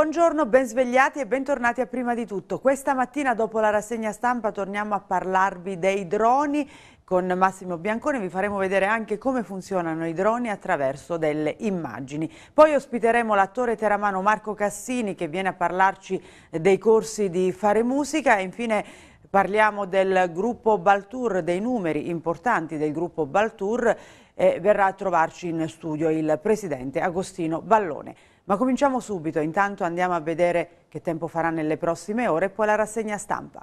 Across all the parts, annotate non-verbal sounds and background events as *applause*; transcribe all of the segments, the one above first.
Buongiorno, ben svegliati e bentornati a Prima di Tutto. Questa mattina dopo la rassegna stampa torniamo a parlarvi dei droni con Massimo Biancone. vi faremo vedere anche come funzionano i droni attraverso delle immagini. Poi ospiteremo l'attore teramano Marco Cassini che viene a parlarci dei corsi di fare musica e infine parliamo del gruppo Baltour, dei numeri importanti del gruppo Baltour e verrà a trovarci in studio il presidente Agostino Ballone. Ma cominciamo subito, intanto andiamo a vedere che tempo farà nelle prossime ore e poi la rassegna stampa.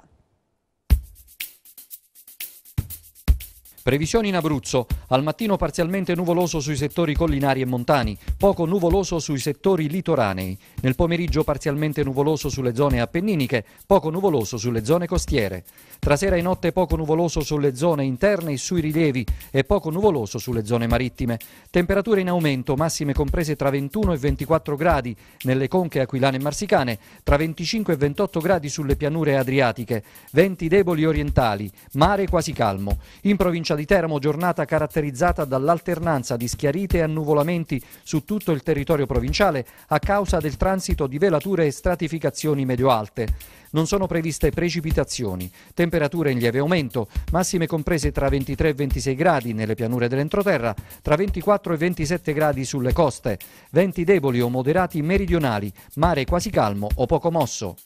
Previsioni in Abruzzo. Al mattino parzialmente nuvoloso sui settori collinari e montani, poco nuvoloso sui settori litoranei. Nel pomeriggio parzialmente nuvoloso sulle zone appenniniche, poco nuvoloso sulle zone costiere. Tra sera e notte poco nuvoloso sulle zone interne e sui rilievi e poco nuvoloso sulle zone marittime. Temperature in aumento, massime comprese tra 21 e 24 gradi nelle conche aquilane e marsicane, tra 25 e 28 gradi sulle pianure adriatiche, venti deboli orientali, mare quasi calmo. In provincia di Teramo, giornata caratterizzata dall'alternanza di schiarite e annuvolamenti su tutto il territorio provinciale a causa del transito di velature e stratificazioni medio-alte. Non sono previste precipitazioni, temperature in lieve aumento, massime comprese tra 23 e 26 gradi nelle pianure dell'entroterra, tra 24 e 27 gradi sulle coste, venti deboli o moderati meridionali, mare quasi calmo o poco mosso.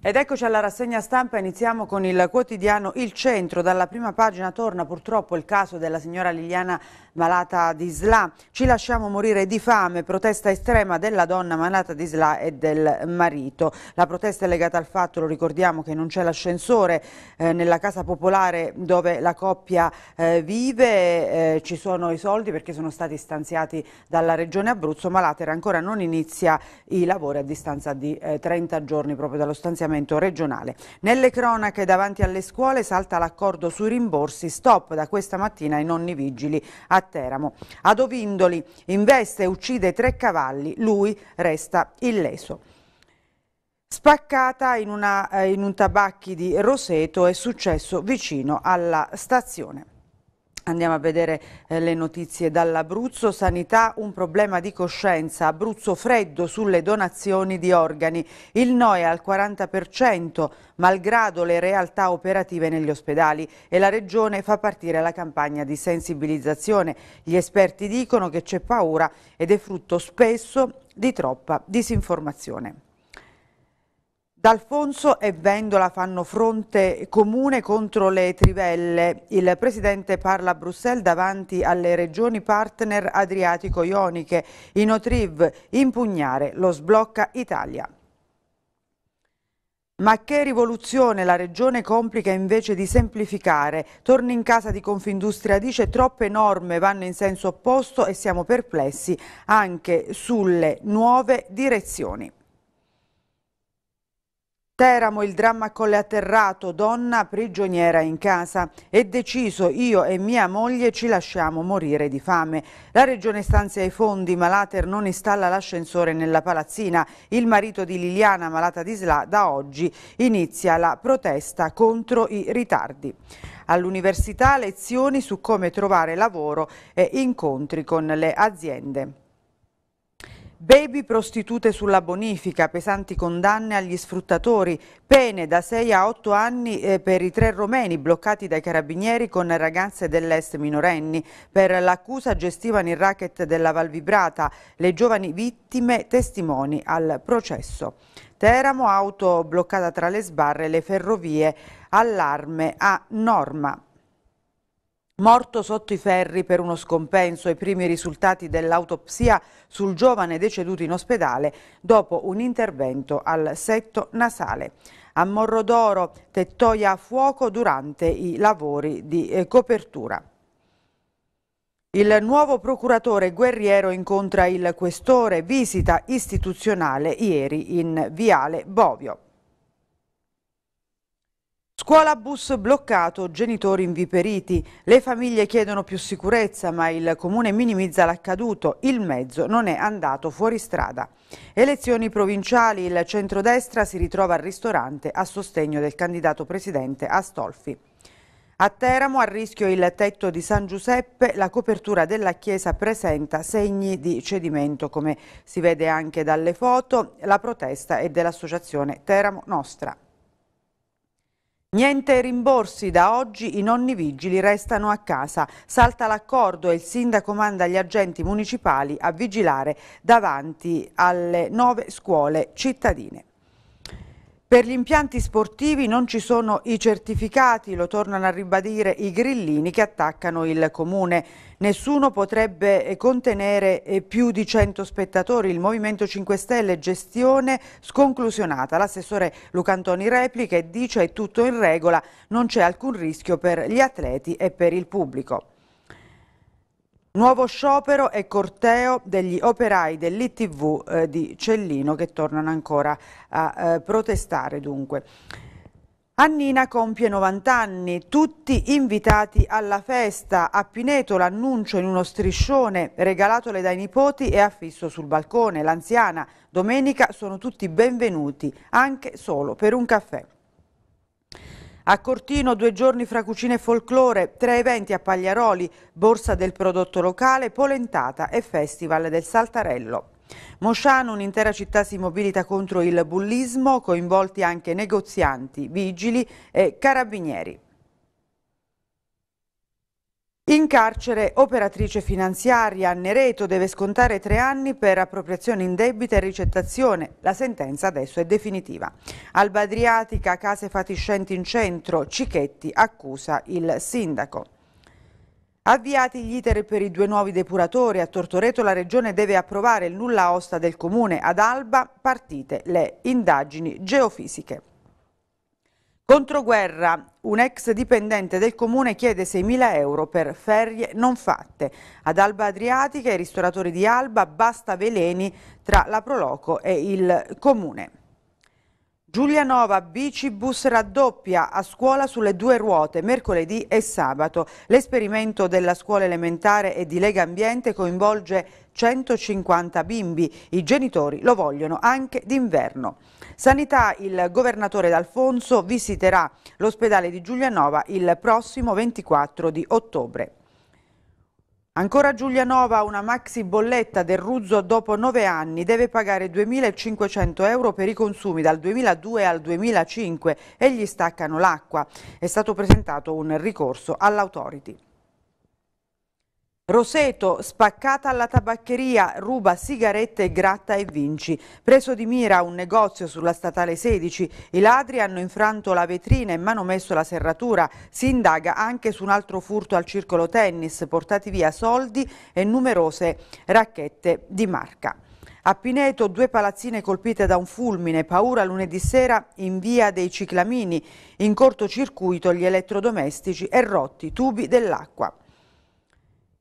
Ed eccoci alla rassegna stampa, iniziamo con il quotidiano Il Centro. Dalla prima pagina torna purtroppo il caso della signora Liliana malata di SLA. Ci lasciamo morire di fame, protesta estrema della donna malata di SLA e del marito. La protesta è legata al fatto, lo ricordiamo, che non c'è l'ascensore eh, nella casa popolare dove la coppia eh, vive, eh, ci sono i soldi perché sono stati stanziati dalla regione Abruzzo, ma l'Atera ancora non inizia i lavori a distanza di 30 eh, giorni proprio dallo stanziamento finanziamento regionale. Nelle cronache davanti alle scuole salta l'accordo sui rimborsi, stop da questa mattina i nonni vigili a Teramo. Ad Ovindoli investe e uccide tre cavalli, lui resta illeso. Spaccata in, una, eh, in un tabacchi di Roseto è successo vicino alla stazione. Andiamo a vedere eh, le notizie dall'Abruzzo. Sanità, un problema di coscienza. Abruzzo freddo sulle donazioni di organi. Il no è al 40%, malgrado le realtà operative negli ospedali. E la Regione fa partire la campagna di sensibilizzazione. Gli esperti dicono che c'è paura ed è frutto spesso di troppa disinformazione. D'Alfonso e Vendola fanno fronte comune contro le trivelle. Il Presidente parla a Bruxelles davanti alle regioni partner adriatico-ioniche. In Otriv, impugnare lo sblocca Italia. Ma che rivoluzione la regione complica invece di semplificare. Torni in casa di Confindustria dice troppe norme vanno in senso opposto e siamo perplessi anche sulle nuove direzioni. Teramo il dramma collaterrato, donna prigioniera in casa. È deciso, io e mia moglie ci lasciamo morire di fame. La regione stanzia i fondi, ma l'Ater non installa l'ascensore nella palazzina. Il marito di Liliana, malata di SLA, da oggi inizia la protesta contro i ritardi. All'università lezioni su come trovare lavoro e incontri con le aziende. Baby prostitute sulla bonifica, pesanti condanne agli sfruttatori, pene da 6 a 8 anni eh, per i tre romeni bloccati dai carabinieri con ragazze dell'est minorenni. Per l'accusa gestivano il racket della Valvibrata, le giovani vittime testimoni al processo. Teramo, auto bloccata tra le sbarre, le ferrovie, allarme a norma. Morto sotto i ferri per uno scompenso, i primi risultati dell'autopsia sul giovane deceduto in ospedale dopo un intervento al setto nasale. A d'Oro, tettoia a fuoco durante i lavori di eh, copertura. Il nuovo procuratore guerriero incontra il questore, visita istituzionale ieri in Viale Bovio. Scuola bus bloccato, genitori inviperiti. Le famiglie chiedono più sicurezza, ma il comune minimizza l'accaduto. Il mezzo non è andato fuori strada. Elezioni provinciali, il centrodestra si ritrova al ristorante a sostegno del candidato presidente Astolfi. A Teramo a rischio il tetto di San Giuseppe, la copertura della chiesa presenta segni di cedimento come si vede anche dalle foto, la protesta è dell'associazione Teramo Nostra. Niente rimborsi, da oggi i nonni vigili restano a casa. Salta l'accordo e il sindaco manda gli agenti municipali a vigilare davanti alle nove scuole cittadine. Per gli impianti sportivi non ci sono i certificati, lo tornano a ribadire i grillini che attaccano il comune. Nessuno potrebbe eh, contenere eh, più di 100 spettatori. Il Movimento 5 Stelle gestione sconclusionata. L'assessore Lucantoni replica e dice è tutto in regola, non c'è alcun rischio per gli atleti e per il pubblico. Nuovo sciopero e corteo degli operai dell'ITV eh, di Cellino che tornano ancora a eh, protestare dunque. Annina compie 90 anni, tutti invitati alla festa. A Pineto l'annuncio in uno striscione regalatole dai nipoti e affisso sul balcone. L'anziana domenica sono tutti benvenuti, anche solo per un caffè. A Cortino due giorni fra cucina e folklore, tre eventi a Pagliaroli, borsa del prodotto locale, polentata e festival del Saltarello. Mosciano, un'intera città si mobilita contro il bullismo, coinvolti anche negozianti, vigili e carabinieri. In carcere operatrice finanziaria, Nereto deve scontare tre anni per appropriazione in debita e ricettazione. La sentenza adesso è definitiva. Alba Adriatica, case fatiscenti in centro, Cicchetti accusa il sindaco. Avviati gli iter per i due nuovi depuratori, a Tortoreto la Regione deve approvare il nulla osta del Comune, ad Alba partite le indagini geofisiche. Controguerra, un ex dipendente del comune chiede 6.000 euro per ferie non fatte. Ad Alba Adriatica i ristoratori di Alba, basta veleni tra la Proloco e il comune. Giulianova bicibus raddoppia a scuola sulle due ruote mercoledì e sabato. L'esperimento della scuola elementare e di Lega Ambiente coinvolge 150 bimbi. I genitori lo vogliono anche d'inverno. Sanità, il governatore D'Alfonso visiterà l'ospedale di Giulianova il prossimo 24 di ottobre. Ancora Giulianova, una maxi bolletta del Ruzzo dopo nove anni deve pagare 2.500 euro per i consumi dal 2002 al 2005 e gli staccano l'acqua. È stato presentato un ricorso all'autority. Roseto, spaccata alla tabaccheria, ruba sigarette, gratta e vinci. Preso di mira un negozio sulla statale 16, i ladri hanno infranto la vetrina e manomesso la serratura. Si indaga anche su un altro furto al circolo tennis, portati via soldi e numerose racchette di marca. A Pineto due palazzine colpite da un fulmine, paura lunedì sera in via dei Ciclamini, in cortocircuito gli elettrodomestici e rotti tubi dell'acqua.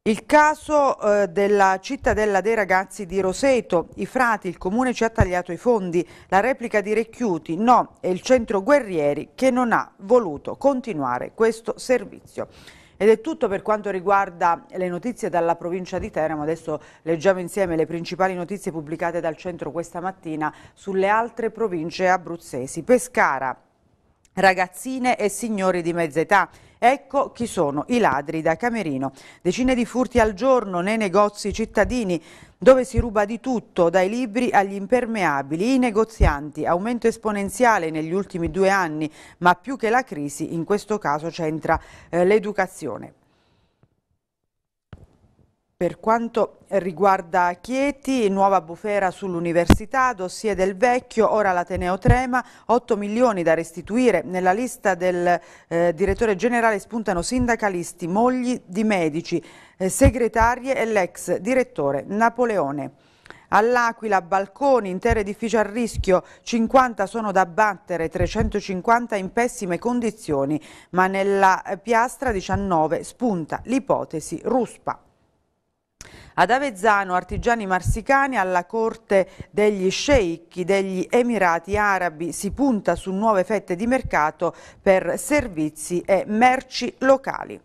Il caso eh, della cittadella dei ragazzi di Roseto, i frati, il comune ci ha tagliato i fondi, la replica di Recchiuti, no, è il centro guerrieri che non ha voluto continuare questo servizio. Ed è tutto per quanto riguarda le notizie dalla provincia di Teramo. Adesso leggiamo insieme le principali notizie pubblicate dal centro questa mattina sulle altre province abruzzesi. Pescara, ragazzine e signori di mezza età. Ecco chi sono i ladri da Camerino. Decine di furti al giorno nei negozi cittadini dove si ruba di tutto, dai libri agli impermeabili, i negozianti, aumento esponenziale negli ultimi due anni, ma più che la crisi in questo caso c'entra eh, l'educazione. Per quanto riguarda Chieti, nuova bufera sull'università, dossier del vecchio, ora l'Ateneo Trema, 8 milioni da restituire. Nella lista del eh, direttore generale spuntano sindacalisti, mogli di medici, eh, segretarie e l'ex direttore Napoleone. All'Aquila, balconi, intero edifici a rischio, 50 sono da abbattere, 350 in pessime condizioni, ma nella eh, piastra 19 spunta l'ipotesi ruspa. Ad Avezzano artigiani marsicani alla corte degli sceicchi degli Emirati Arabi si punta su nuove fette di mercato per servizi e merci locali.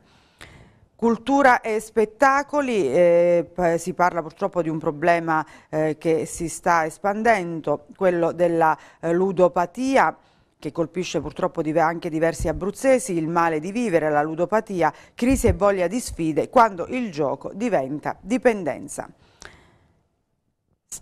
Cultura e spettacoli, eh, si parla purtroppo di un problema eh, che si sta espandendo, quello della eh, ludopatia che colpisce purtroppo anche diversi abruzzesi, il male di vivere, la ludopatia, crisi e voglia di sfide quando il gioco diventa dipendenza.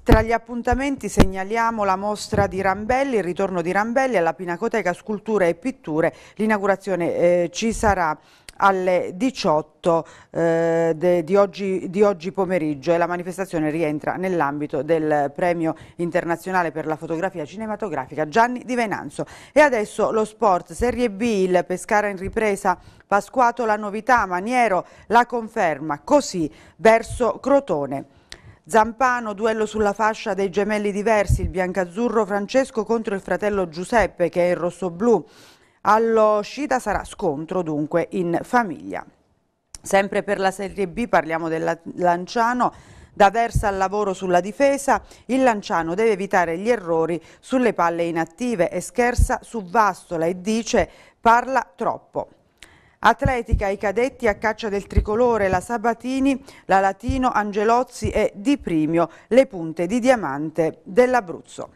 Tra gli appuntamenti segnaliamo la mostra di Rambelli, il ritorno di Rambelli alla Pinacoteca Sculture e Pitture. L'inaugurazione eh, ci sarà alle 18 eh, de, di, oggi, di, oggi, pomeriggio e la manifestazione rientra nell'ambito del premio internazionale per la fotografia cinematografica Gianni Di Venanzo. E adesso lo sport, Serie B, il Pescara in ripresa, Pasquato la novità, Maniero la conferma, così verso Crotone. Zampano, duello sulla fascia dei gemelli diversi, il biancazzurro Francesco contro il fratello Giuseppe che è il rosso-blu. All'uscita sarà scontro dunque in famiglia. Sempre per la Serie B parliamo del Lanciano, da Versa al lavoro sulla difesa, il Lanciano deve evitare gli errori sulle palle inattive e scherza su Vastola e dice parla troppo. Atletica, i cadetti a caccia del tricolore, la Sabatini, la Latino, Angelozzi e Di Primio, le punte di diamante dell'Abruzzo.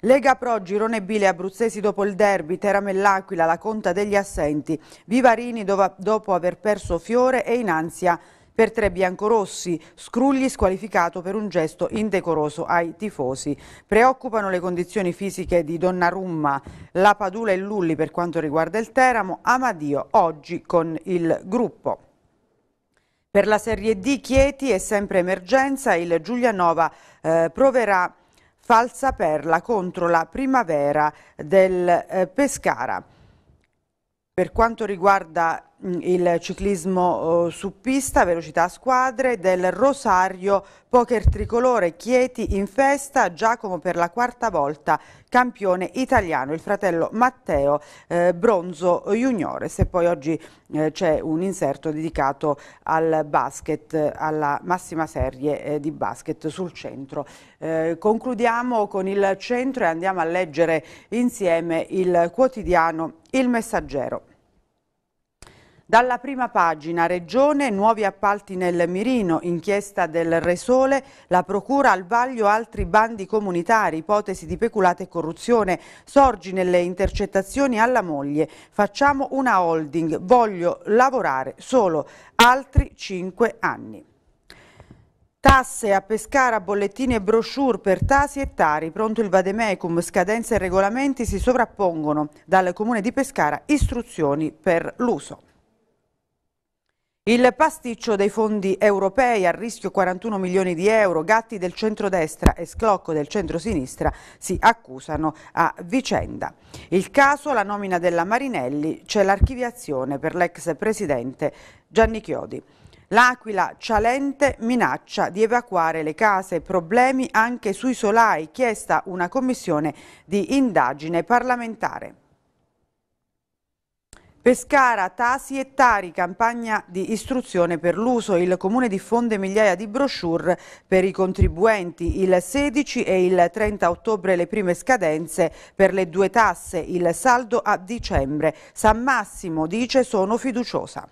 Lega Pro, Girone Bile, abruzzesi dopo il derby, L'Aquila, la conta degli assenti, Vivarini dopo aver perso Fiore e in ansia per tre biancorossi, Scrugli squalificato per un gesto indecoroso ai tifosi. Preoccupano le condizioni fisiche di Donnarumma, la Padula e Lulli per quanto riguarda il Teramo, Amadio oggi con il gruppo. Per la Serie D Chieti è sempre emergenza, il Giulianova eh, proverà falsa perla contro la primavera del eh, Pescara. Per quanto riguarda il ciclismo eh, su pista, velocità a squadre, del Rosario, poker tricolore, Chieti in festa, Giacomo per la quarta volta campione italiano, il fratello Matteo eh, Bronzo Juniores e poi oggi eh, c'è un inserto dedicato al basket, alla massima serie eh, di basket sul centro. Eh, concludiamo con il centro e andiamo a leggere insieme il quotidiano Il Messaggero. Dalla prima pagina, Regione, nuovi appalti nel mirino, inchiesta del Resole, la procura al vaglio altri bandi comunitari, ipotesi di peculato e corruzione, sorgi nelle intercettazioni alla moglie, facciamo una holding, voglio lavorare solo altri cinque anni. Tasse a Pescara, bollettini e brochure per Tasi e Tari, pronto il Vademecum, scadenze e regolamenti si sovrappongono. Dal Comune di Pescara istruzioni per l'uso. Il pasticcio dei fondi europei a rischio 41 milioni di euro, Gatti del centrodestra e Sclocco del centrosinistra si accusano a vicenda. Il caso, la nomina della Marinelli, c'è l'archiviazione per l'ex presidente Gianni Chiodi. L'Aquila Cialente minaccia di evacuare le case, problemi anche sui solai, chiesta una commissione di indagine parlamentare. Pescara, Tasi e Tari, campagna di istruzione per l'uso. Il Comune diffonde migliaia di brochure per i contribuenti. Il 16 e il 30 ottobre le prime scadenze per le due tasse, il saldo a dicembre. San Massimo dice sono fiduciosa.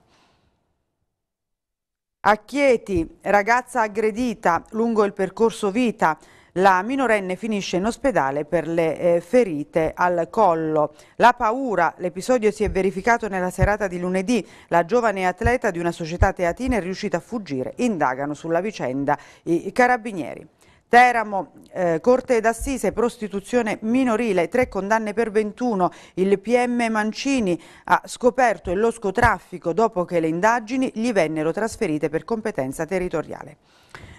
A Chieti, ragazza aggredita lungo il percorso vita, la minorenne finisce in ospedale per le eh, ferite al collo. La paura, l'episodio si è verificato nella serata di lunedì. La giovane atleta di una società teatina è riuscita a fuggire. Indagano sulla vicenda i carabinieri. Teramo, eh, Corte d'Assise, prostituzione minorile, tre condanne per 21. Il PM Mancini ha scoperto il losco traffico dopo che le indagini gli vennero trasferite per competenza territoriale.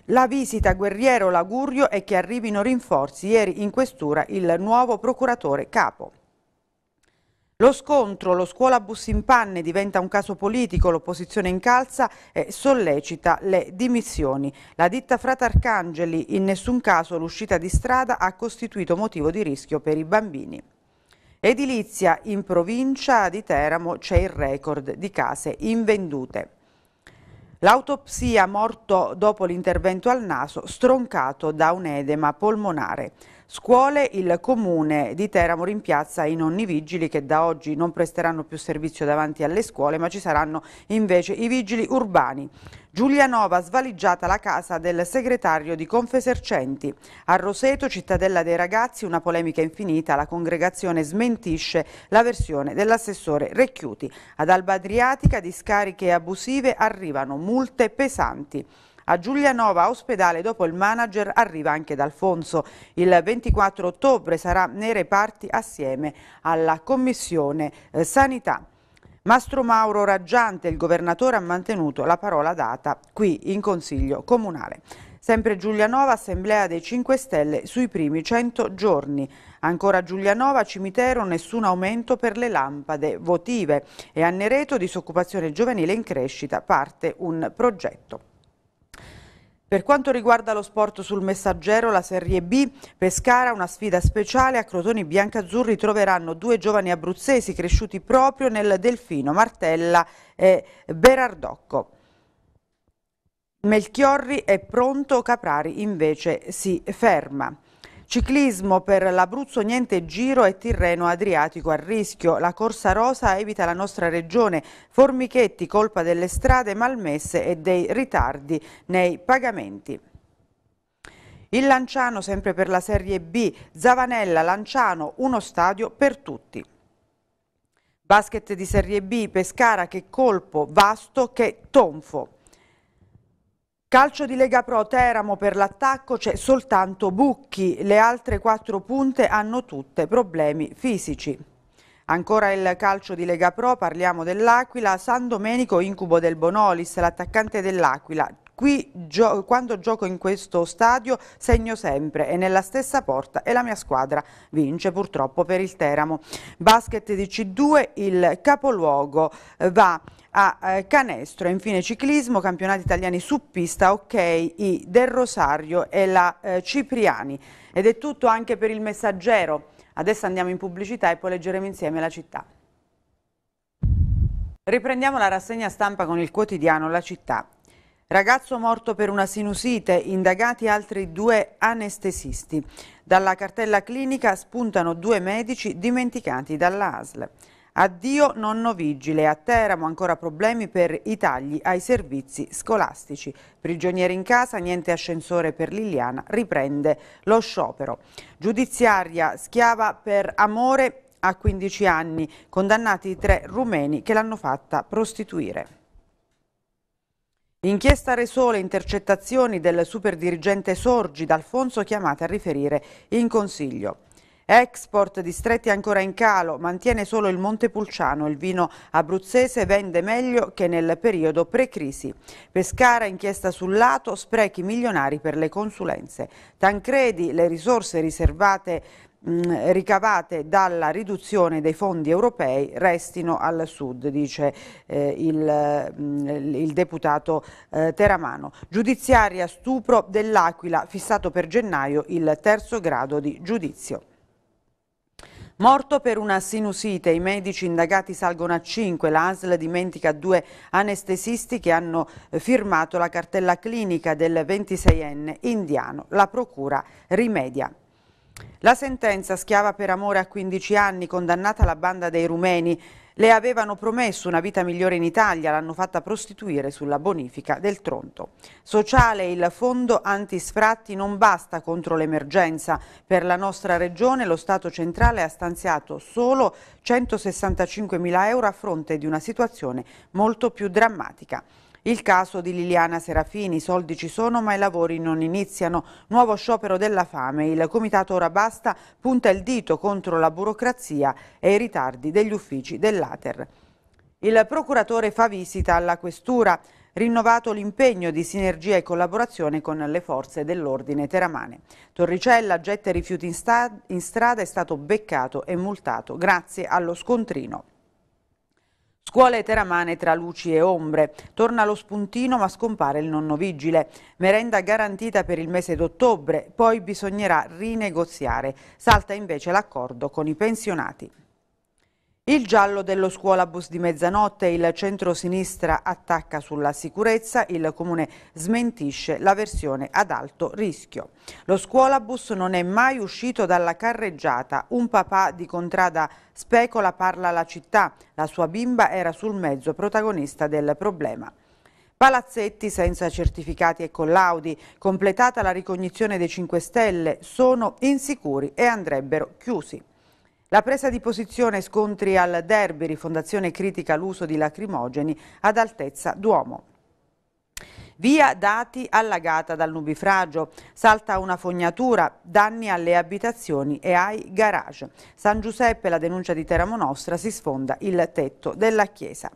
La visita Guerriero l'augurio e che arrivino rinforzi ieri in questura il nuovo procuratore capo. Lo scontro, lo scuola bus in panne diventa un caso politico, l'opposizione incalza e sollecita le dimissioni. La ditta Frata Arcangeli, in nessun caso l'uscita di strada ha costituito motivo di rischio per i bambini. Edilizia, in provincia di Teramo c'è il record di case invendute. L'autopsia morto dopo l'intervento al naso stroncato da un edema polmonare. Scuole, il comune di Teramo rimpiazza i nonni vigili che da oggi non presteranno più servizio davanti alle scuole ma ci saranno invece i vigili urbani. Giulianova svaligiata la casa del segretario di Confesercenti. A Roseto, cittadella dei ragazzi, una polemica infinita, la congregazione smentisce la versione dell'assessore Recchiuti. Ad Alba Adriatica discariche abusive arrivano multe pesanti. A Giulianova ospedale dopo il manager arriva anche D'Alfonso. Il 24 ottobre sarà nei reparti assieme alla Commissione eh, Sanità. Mastro Mauro Raggiante, il governatore, ha mantenuto la parola data qui in Consiglio Comunale. Sempre Giulianova, Assemblea dei 5 Stelle sui primi 100 giorni. Ancora Giulianova, cimitero, nessun aumento per le lampade votive. E a Nereto, disoccupazione giovanile in crescita, parte un progetto. Per quanto riguarda lo sport sul messaggero, la Serie B, Pescara, una sfida speciale, a Crotoni Biancazzurri troveranno due giovani abruzzesi cresciuti proprio nel Delfino, Martella e Berardocco. Melchiorri è pronto, Caprari invece si ferma. Ciclismo per l'Abruzzo, niente giro e Tirreno Adriatico a rischio. La Corsa Rosa evita la nostra regione. Formichetti, colpa delle strade malmesse e dei ritardi nei pagamenti. Il Lanciano sempre per la Serie B, Zavanella, Lanciano, uno stadio per tutti. Basket di Serie B, Pescara che colpo, Vasto che tonfo. Calcio di Lega Pro Teramo per l'attacco c'è soltanto Bucchi, le altre quattro punte hanno tutte problemi fisici. Ancora il calcio di Lega Pro, parliamo dell'Aquila, San Domenico incubo del Bonolis, l'attaccante dell'Aquila. Qui gio quando gioco in questo stadio segno sempre e nella stessa porta e la mia squadra vince purtroppo per il Teramo. Basket di C2, il capoluogo eh, va a eh, canestro e infine ciclismo, campionati italiani su pista, ok, i Del Rosario e la eh, Cipriani. Ed è tutto anche per il messaggero. Adesso andiamo in pubblicità e poi leggeremo insieme la città. Riprendiamo la rassegna stampa con il quotidiano La città. Ragazzo morto per una sinusite, indagati altri due anestesisti. Dalla cartella clinica spuntano due medici dimenticati dalla Addio nonno vigile, a Teramo ancora problemi per i tagli ai servizi scolastici. Prigionieri in casa, niente ascensore per Liliana, riprende lo sciopero. Giudiziaria, schiava per amore a 15 anni, condannati i tre rumeni che l'hanno fatta prostituire. Inchiesta Resole, intercettazioni del superdirigente Sorgi, D'Alfonso chiamate a riferire in consiglio. Export distretti ancora in calo, mantiene solo il Montepulciano, il vino abruzzese vende meglio che nel periodo pre-crisi. Pescara inchiesta sul lato, sprechi milionari per le consulenze. Tancredi, le risorse riservate mm, ricavate dalla riduzione dei fondi europei restino al sud, dice eh, il, mm, il, deputato eh, Teramano. Giudiziaria stupro dell'Aquila, fissato per gennaio il terzo grado di giudizio. Morto per una sinusite, i medici indagati salgono a 5, la dimentica due anestesisti che hanno eh, firmato la cartella clinica del 26enne indiano, la procura rimedia. La sentenza schiava per amore a 15 anni, condannata alla banda dei rumeni, le avevano promesso una vita migliore in Italia, l'hanno fatta prostituire sulla bonifica del Tronto. Sociale il fondo antisfratti non basta contro l'emergenza. Per la nostra regione lo Stato centrale ha stanziato solo 165 mila euro a fronte di una situazione molto più drammatica. Il caso di Liliana Serafini, i soldi ci sono ma i lavori non iniziano. Nuovo sciopero della fame, il comitato Ora Basta punta il dito contro la burocrazia e i ritardi degli uffici dell'Ater. Il procuratore fa visita alla questura, rinnovato l'impegno di sinergia e collaborazione con le forze dell'ordine teramane. Torricella getta rifiuti in, in strada è stato beccato e multato grazie allo scontrino. Scuole teramane tra luci e ombre. Torna lo spuntino ma scompare il nonno vigile. Merenda garantita per il mese d'ottobre, poi bisognerà rinegoziare. Salta invece l'accordo con i pensionati. Il giallo dello scuolabus di mezzanotte, il centro-sinistra attacca sulla sicurezza, il comune smentisce la versione ad alto rischio. Lo scuolabus non è mai uscito dalla carreggiata, un papà di Contrada Specola parla alla città, la sua bimba era sul mezzo protagonista del problema. Palazzetti senza certificati e collaudi, completata la ricognizione dei 5 Stelle, sono insicuri e andrebbero chiusi. La presa di posizione scontri al derby, rifondazione critica l'uso di lacrimogeni ad altezza Duomo. Via Dati allagata dal nubifragio, salta una fognatura, danni alle abitazioni e ai garage. San Giuseppe, la denuncia di Teramo Nostra, si sfonda il tetto della chiesa.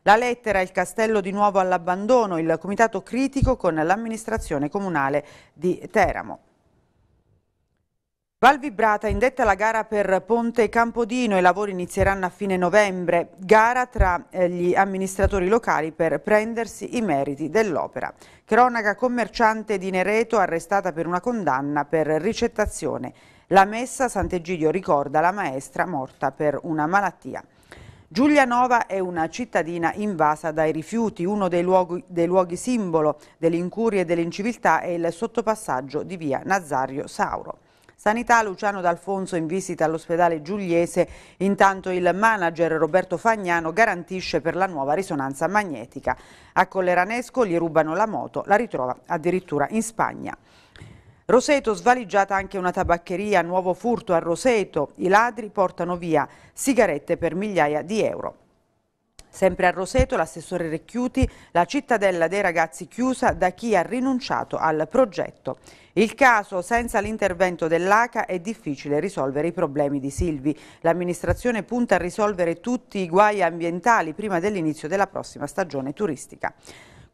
La lettera Il castello di nuovo all'abbandono, il comitato critico con l'amministrazione comunale di Teramo. Val Vibrata indetta la gara per Ponte Campodino, i lavori inizieranno a fine novembre, gara tra eh, gli amministratori locali per prendersi i meriti dell'opera. Cronaca commerciante di Nereto arrestata per una condanna per ricettazione. La messa Sant'Egidio ricorda la maestra morta per una malattia. Giulianova è una cittadina invasa dai rifiuti, uno dei luoghi, dei luoghi simbolo dell'incuria e dell'inciviltà è il sottopassaggio di via Nazario Sauro. Sanità Luciano D'Alfonso in visita all'ospedale Giuliese, intanto il manager Roberto Fagnano garantisce per la nuova risonanza magnetica. A Colleranesco gli rubano la moto, la ritrova addirittura in Spagna. Roseto svaligiata anche una tabaccheria, nuovo furto a Roseto, i ladri portano via sigarette per migliaia di euro. Sempre a Roseto, l'assessore Recchiuti, la cittadella dei ragazzi chiusa da chi ha rinunciato al progetto. Il caso, senza l'intervento dell'ACA, è difficile risolvere i problemi di Silvi. L'amministrazione punta a risolvere tutti i guai ambientali prima dell'inizio della prossima stagione turistica.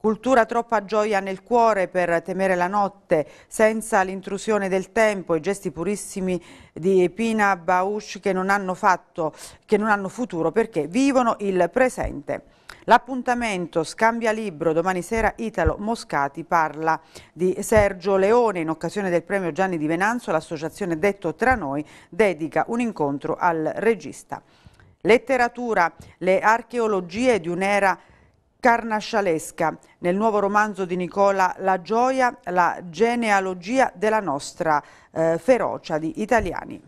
Cultura troppa gioia nel cuore per temere la notte, senza l'intrusione del tempo, i gesti purissimi di Pina Bausch che non hanno, fatto, che non hanno futuro perché vivono il presente. L'appuntamento Scambia Libro, domani sera Italo Moscati parla di Sergio Leone. In occasione del premio Gianni di Venanzo, l'associazione Detto Tra Noi dedica un incontro al regista. Letteratura, le archeologie di un'era carnascialesca nel nuovo romanzo di Nicola La Gioia, la genealogia della nostra eh, ferocia di italiani.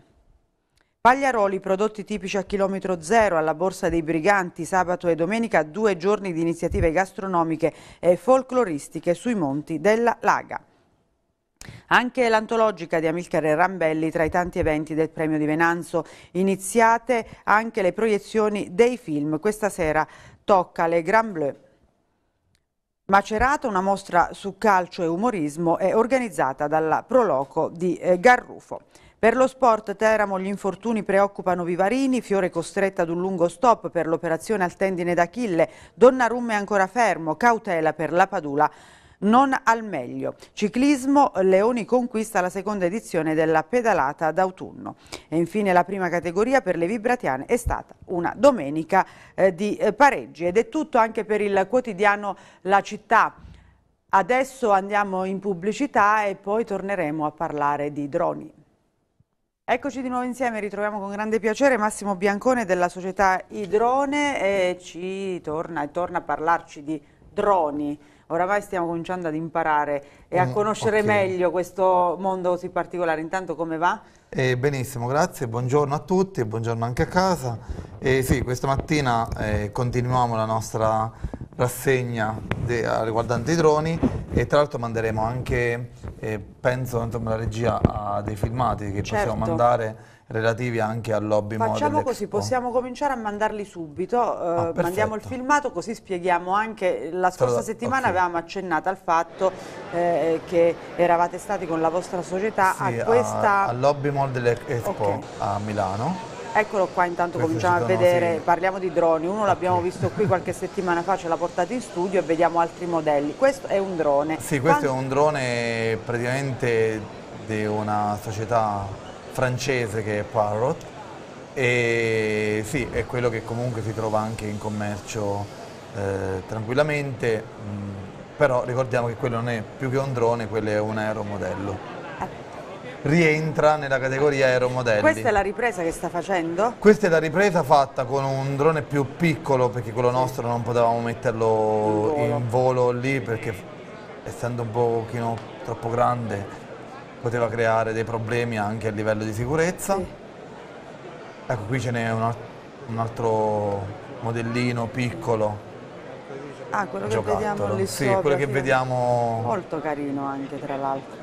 Pagliaroli, prodotti tipici a chilometro zero alla Borsa dei Briganti, sabato e domenica, due giorni di iniziative gastronomiche e folcloristiche sui monti della Laga. Anche l'antologica di Amilcare Rambelli tra i tanti eventi del premio di Venanzo iniziate anche le proiezioni dei film. Questa sera tocca le Grand Bleu Macerata, una mostra su calcio e umorismo è organizzata dalla Proloco di eh, Garrufo. Per lo sport Teramo gli infortuni preoccupano Vivarini, Fiore costretta ad un lungo stop per l'operazione al tendine d'Achille, Donnarumma è ancora fermo, cautela per la Padula non al meglio. Ciclismo, Leoni conquista la seconda edizione della pedalata d'autunno. E infine la prima categoria per le Vibratiane è stata una domenica eh, di eh, pareggi. Ed è tutto anche per il quotidiano La Città. Adesso andiamo in pubblicità e poi torneremo a parlare di droni. Eccoci di nuovo insieme, ritroviamo con grande piacere Massimo Biancone della società Idrone e ci torna, torna a parlarci di droni oramai stiamo cominciando ad imparare e a mm, conoscere okay. meglio questo mondo così particolare. Intanto come va? Eh, benissimo, grazie, buongiorno a tutti e buongiorno anche a casa. Eh, sì, questa mattina eh, continuiamo la nostra rassegna riguardante i droni e tra l'altro manderemo anche, eh, penso, insomma, la regia a dei filmati che certo. possiamo mandare relativi anche al lobby Facciamo così, possiamo cominciare a mandarli subito, eh, ah, eh, mandiamo il filmato così spieghiamo anche, la scorsa settimana okay. avevamo accennato al fatto eh, che eravate stati con la vostra società sì, a questa... al lobby mall dell'Expo okay. a Milano. Eccolo qua, intanto Questo cominciamo a vedere, sì. parliamo di droni, uno l'abbiamo visto qui qualche settimana fa, ce l'ha portato in studio e vediamo altri modelli. Questo è un drone. Sì, questo Quando... è un drone praticamente di una società francese che è Poirot e sì, è quello che comunque si trova anche in commercio eh, tranquillamente, mh, mm, però ricordiamo che quello non è più che un drone, quello è un aeromodello ah. rientra nella categoria aeromodelli. Questa è la ripresa che sta facendo? Questa è la ripresa fatta con un drone più piccolo perché quello nostro non potevamo metterlo in volo, in volo lì perché essendo un pochino troppo grande poteva creare dei problemi anche a livello di sicurezza. Sì. Ecco qui ce n'è un, un, altro modellino piccolo. Ah, quello giocattolo. che vediamo lì Sì, sopra, quello che vediamo... Molto carino anche, tra l'altro.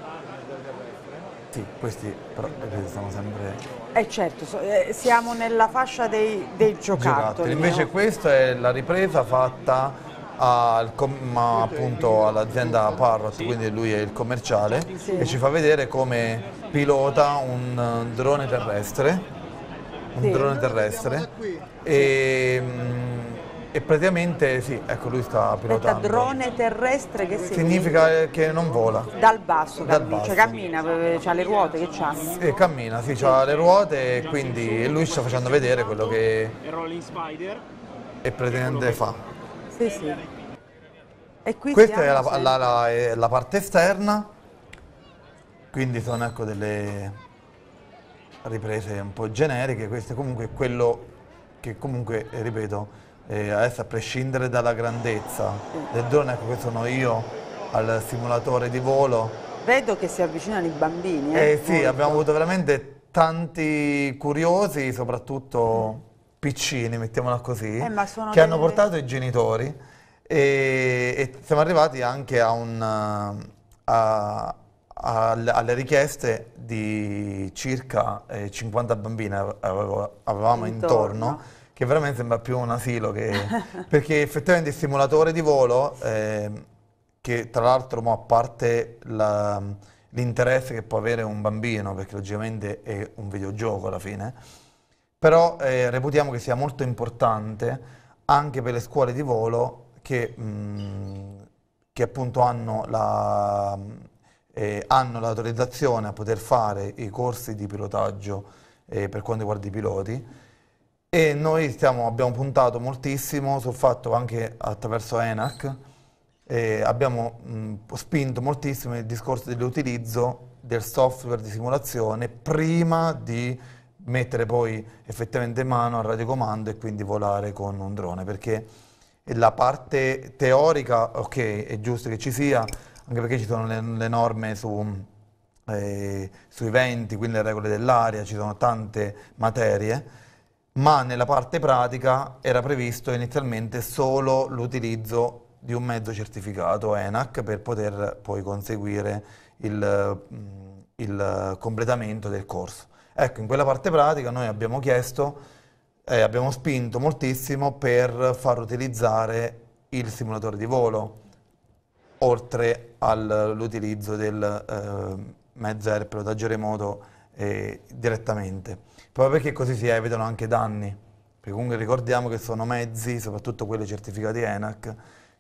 Sì, questi però sono sempre... Eh certo, so, eh, siamo nella fascia dei, dei giocattoli. Giocattoli. Invece no? questa è la ripresa fatta appunto all'azienda Parrot, quindi lui è il commerciale, e ci fa vedere come pilota un eh, drone terrestre, un sì. drone terrestre e, mm, e, praticamente sì, ecco lui sta pilotando. Aspetta, drone terrestre che significa? Significa che non vola. Dal basso, Dal basso. Cioè cammina, eh, ha le ruote che c'ha? Sì, cammina, sì, ha le ruote e quindi lui sta facendo vedere quello che... Rolling Spider. E praticamente fa. Sì, sì. E qui Questa è la, la, la, la, parte esterna, quindi sono ecco delle riprese un po' generiche, questo è comunque quello che comunque, eh, ripeto, eh, adesso a prescindere dalla grandezza sì. del drone, ecco che sono io al simulatore di volo. Vedo che si avvicinano i bambini. Eh, eh sì, molto. abbiamo avuto veramente tanti curiosi, soprattutto piccini, mettiamola così, eh, che delle... hanno portato i genitori e, e siamo arrivati anche a un, eh, a, a, alle richieste di circa eh, 50 bambine avevo, avevamo intorno. intorno. che veramente sembra più un asilo che... *laughs* perché effettivamente il simulatore di volo, eh, che tra l'altro a parte l'interesse che può avere un bambino, perché logicamente è un videogioco alla fine, però eh, reputiamo che sia molto importante anche per le scuole di volo che, mh, mm, che appunto hanno, la, eh, hanno l'autorizzazione a poter fare i corsi di pilotaggio eh, per quanto riguarda i piloti e noi stiamo, abbiamo puntato moltissimo sul fatto anche attraverso ENAC abbiamo mh, mm, spinto moltissimo il discorso dell'utilizzo del software di simulazione prima di mettere poi effettivamente mano al radiocomando e quindi volare con un drone, perché la parte teorica, ok, è giusto che ci sia, anche perché ci sono le, le norme su, eh, sui venti, quindi le regole dell'aria, ci sono tante materie, ma nella parte pratica era previsto inizialmente solo l'utilizzo di un mezzo certificato ENAC per poter poi conseguire il, mm, il completamento del corso. Ecco, in quella parte pratica noi abbiamo chiesto eh, abbiamo spinto moltissimo per far utilizzare il simulatore di volo, oltre all'utilizzo del eh, mezzo aereo pilotaggio remoto eh, direttamente, proprio perché così si evitano anche danni, perché comunque ricordiamo che sono mezzi, soprattutto quelli certificati ENAC,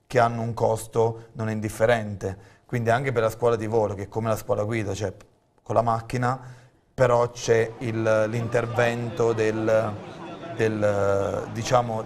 che hanno un costo non indifferente, quindi anche per la scuola di volo, che è come la scuola guida, cioè con la macchina però c'è l'intervento del, del, diciamo,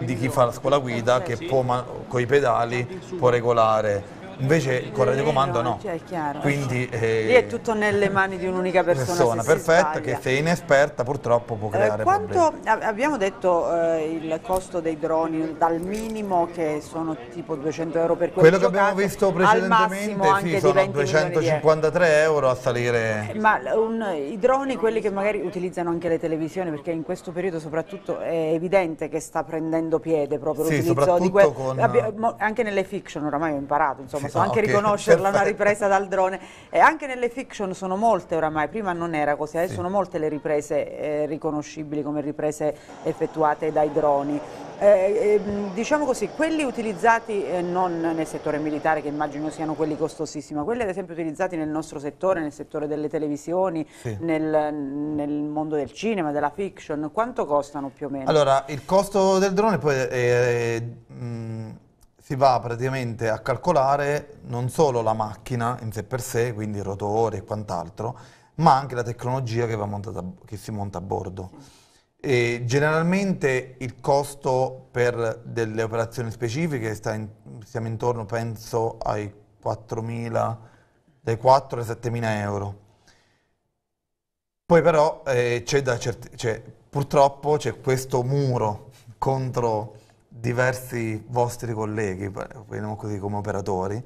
di chi fa la scuola guida eh, che con i pedali può regolare invece con radiocomando eh, no, cioè, chiaro, quindi eh, lì è tutto nelle mani di un'unica persona, persona perfetta che se è inesperta purtroppo può eh, creare eh, quanto problemi. abbiamo detto eh, il costo dei droni dal minimo che sono tipo 200 euro per quello quello giocato, che abbiamo visto precedentemente sì, sono 253 euro a salire ma un, i droni quelli che magari utilizzano anche le televisioni perché in questo periodo soprattutto è evidente che sta prendendo piede proprio sì, l'utilizzo di quello con... anche nelle fiction oramai ho imparato insomma sì posso esatto, ah, anche okay. riconoscerla una ripresa dal drone. E anche nelle fiction sono molte oramai, prima non era così, adesso sì. sono molte le riprese eh, riconoscibili come riprese effettuate dai droni. Eh, eh, diciamo così, quelli utilizzati eh, non nel settore militare che immagino siano quelli costosissimi, ma quelli ad esempio utilizzati nel nostro settore, nel settore delle televisioni, sì. nel, nel, mondo del cinema, della fiction, quanto costano più o meno? Allora, il costo del drone poi è, è, è, mm, si va praticamente a calcolare non solo la macchina in sé per sé, quindi il rotore e quant'altro, ma anche la tecnologia che, montata, che si monta a bordo. E generalmente il costo per delle operazioni specifiche in, siamo intorno penso ai 4.000, dai 4 ai 7.000 euro. Poi però eh, c'è cioè, purtroppo c'è questo muro contro diversi vostri colleghi, vediamo così come operatori,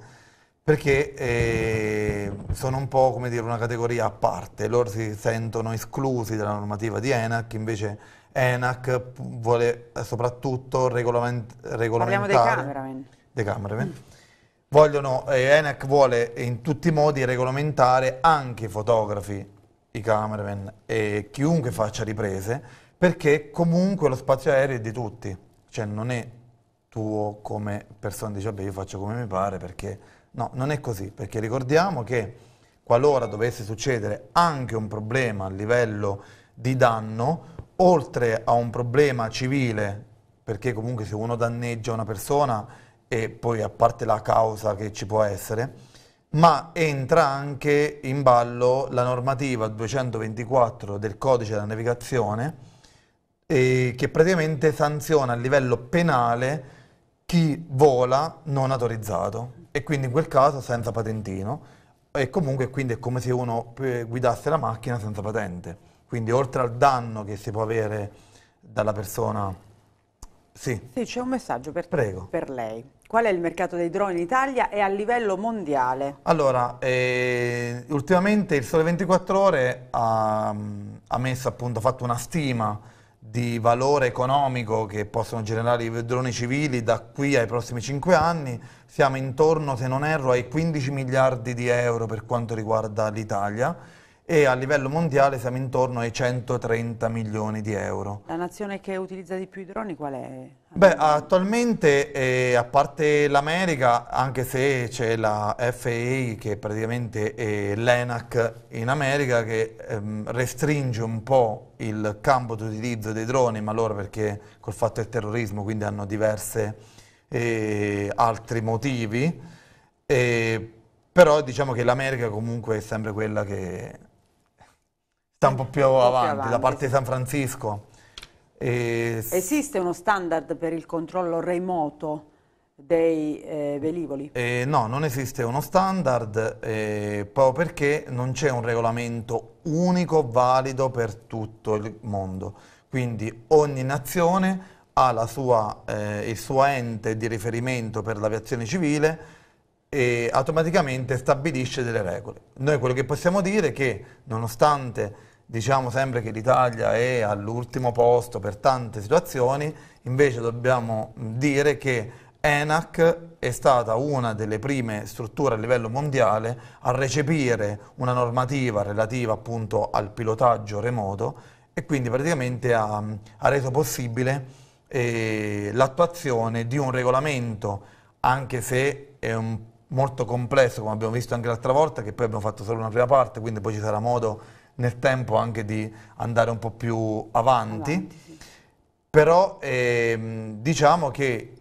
perché eh, sono un po' come dire una categoria a parte, loro si sentono esclusi dalla normativa di ENAC, invece ENAC vuole soprattutto regolament regolamentare... Parliamo dei cameraman. Dei cameraman. Mm. Vogliono, eh, ENAC vuole in tutti i modi regolamentare anche i fotografi, i cameraman e chiunque faccia riprese, perché comunque lo spazio aereo è di tutti cioè non è tuo come persona, dice vabbè io faccio come mi pare perché... No, non è così, perché ricordiamo che qualora dovesse succedere anche un problema a livello di danno, oltre a un problema civile, perché comunque se uno danneggia una persona e poi a parte la causa che ci può essere, ma entra anche in ballo la normativa 224 del codice della navigazione eh, che praticamente sanziona a livello penale chi vola non autorizzato e quindi in quel caso senza patentino e comunque quindi è come se uno eh, guidasse la macchina senza patente. Quindi oltre al danno che si può avere dalla persona... Sì, sì c'è un messaggio per, per, lei. Qual è il mercato dei droni in Italia e a livello mondiale? Allora, eh, ultimamente il Sole 24 Ore ha, mm, ha messo appunto, ha fatto una stima di valore economico che possono generare i droni civili da qui ai prossimi 5 anni, siamo intorno, se non erro, ai 15 miliardi di euro per quanto riguarda l'Italia e a livello mondiale siamo intorno ai 130 milioni di euro. La nazione che utilizza di più i droni qual è? Beh, attualmente, eh, a parte l'America, anche se c'è la FAA, che è praticamente l'ENAC in America, che ehm, restringe un po' il campo di utilizzo dei droni, ma loro perché col fatto del terrorismo, quindi hanno diversi eh, altri motivi, eh, però diciamo che l'America comunque è sempre quella che sta un po' più avanti, avanti, da parte di San Francisco. E... Esiste uno standard per il controllo remoto dei eh, velivoli? Eh, no, non esiste uno standard eh, proprio perché non c'è un regolamento unico valido per tutto il mondo. Quindi ogni nazione ha sua, eh, il suo ente di riferimento per l'aviazione civile e automaticamente stabilisce delle regole. Noi quello che possiamo dire è che nonostante diciamo sempre che l'Italia è all'ultimo posto per tante situazioni, invece dobbiamo dire che ENAC è stata una delle prime strutture a livello mondiale a recepire una normativa relativa appunto al pilotaggio remoto e quindi praticamente ha, ha reso possibile eh, l'attuazione di un regolamento, anche se è un, molto complesso, come abbiamo visto anche l'altra volta, che poi abbiamo fatto solo una prima parte, quindi poi ci sarà modo nel tempo anche di andare un po' più avanti, avanti sì. però ehm, diciamo che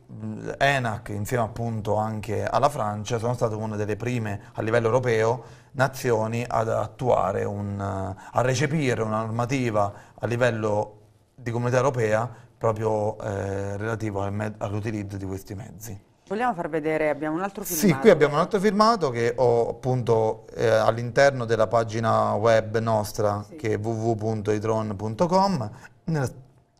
ENAC insieme appunto anche alla Francia sono state una delle prime a livello europeo nazioni ad attuare, un, eh, a recepire una normativa a livello di comunità europea proprio eh, relativo all'utilizzo di questi mezzi. Vogliamo far vedere, abbiamo un altro filmato. Sì, qui abbiamo un altro filmato che ho appunto eh, all'interno della pagina web nostra sì. che è www.idron.com nella,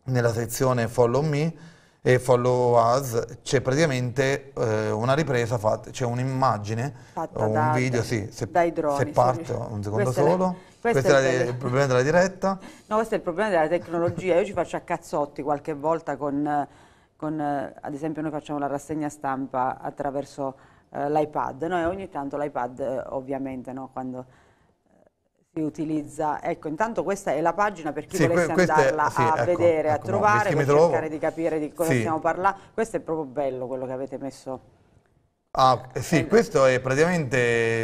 nella, sezione Follow Me e Follow Us c'è praticamente eh, una ripresa, fatta, c'è un'immagine o un da, video, sì, se, dai droni, se parte, un secondo solo. Questo, questo, è, il, il problema della diretta? No, questo è il problema della tecnologia. Io ci faccio a cazzotti qualche volta con con, eh, ad esempio noi facciamo la rassegna stampa attraverso eh, l'iPad, no? ogni tanto l'iPad eh, ovviamente no? quando eh, si utilizza, ecco intanto questa è la pagina per chi sì, volesse andarla è, sì, a ecco, vedere, ecco, a trovare, per trovo. cercare di capire di cosa sì. stiamo parlando, questo è proprio bello quello che avete messo. Ah, eh, sì, eh, questo è praticamente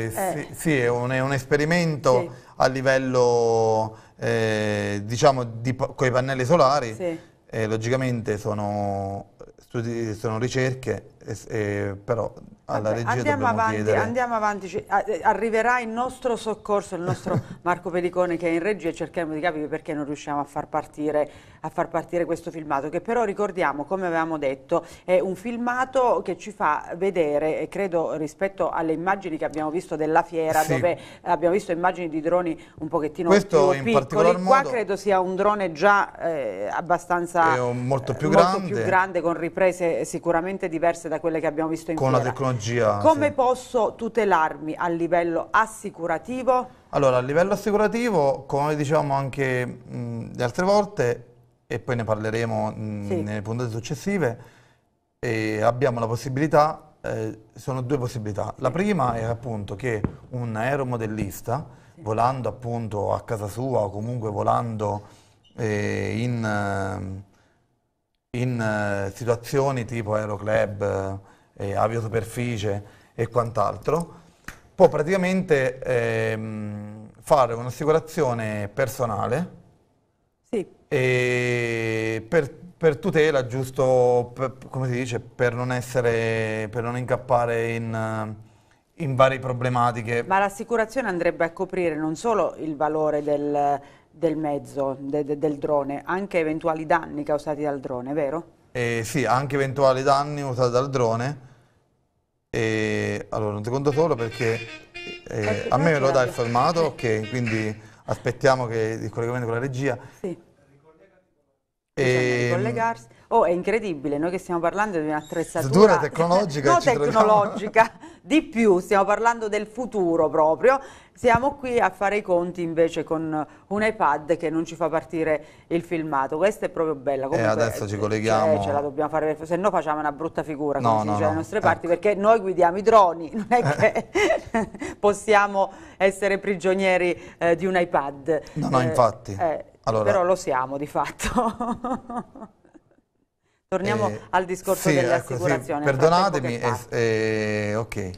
eh. sì, sì, è un, è un esperimento sì. a livello, eh, diciamo, di, con i pannelli solari. Logicamente sono studi, sono ricerche, e, e, però alla Vabbè, regia andiamo avanti, chiedere... andiamo avanti, eh, arriverà il nostro soccorso, il nostro *laughs* Marco Pelicone che è in regia e cercheremo di capire perché non riusciamo a far partire a far partire questo filmato, che però ricordiamo, come avevamo detto, è un filmato che ci fa vedere, eh, credo rispetto alle immagini che abbiamo visto della fiera, sì. dove abbiamo visto immagini di droni un pochettino questo più piccoli, modo, qua credo sia un drone già eh, abbastanza eh, molto, più, molto grande, più, grande. con riprese sicuramente diverse da quelle che abbiamo visto in con fiera. la tecnologia. Come sì. posso tutelarmi a livello assicurativo? Allora, a livello assicurativo, come dicevamo anche mh, le altre volte, e poi ne parleremo mm, sì. nelle puntate successive, e abbiamo la possibilità, eh, sono due possibilità. La prima è appunto che un aeromodellista, sì. volando appunto a casa sua o comunque volando eh, in, eh, in eh, situazioni tipo aeroclub, eh, aviosuperficie e quant'altro, può praticamente ehm, fare un'assicurazione personale e per, per tutela, giusto, per, come si dice, per non, essere, per non incappare in, in varie problematiche. Ma l'assicurazione andrebbe a coprire non solo il valore del, del mezzo, de, de, del drone, anche eventuali danni causati dal drone, vero? Eh, sì, anche eventuali danni causati dal drone. E, allora, un secondo solo perché eh, ecco, a me me lo dà il formato, ok, quindi aspettiamo che il collegamento con la regia. Sì e... Ehm, collegarsi. Oh, è incredibile, noi che stiamo parlando di un'attrezzatura tecnologica, *laughs* no tecnologica, di più, stiamo parlando del futuro proprio. Siamo qui a fare i conti invece con un iPad che non ci fa partire il filmato. Questa è proprio bella. Eh, comunque, e adesso ci eh, colleghiamo. Cioè, ce la dobbiamo fare, se no facciamo una brutta figura, no, come no, si dice no. nostre ecco. parti, perché noi guidiamo i droni, *laughs* non è eh. che possiamo essere prigionieri eh, di un iPad. No, no, eh, infatti. Eh, allora, Però lo siamo di fatto. *laughs* Torniamo eh, al discorso sì, delle ecco, assicurazioni. Sì, perdonatemi, eh, eh, ok.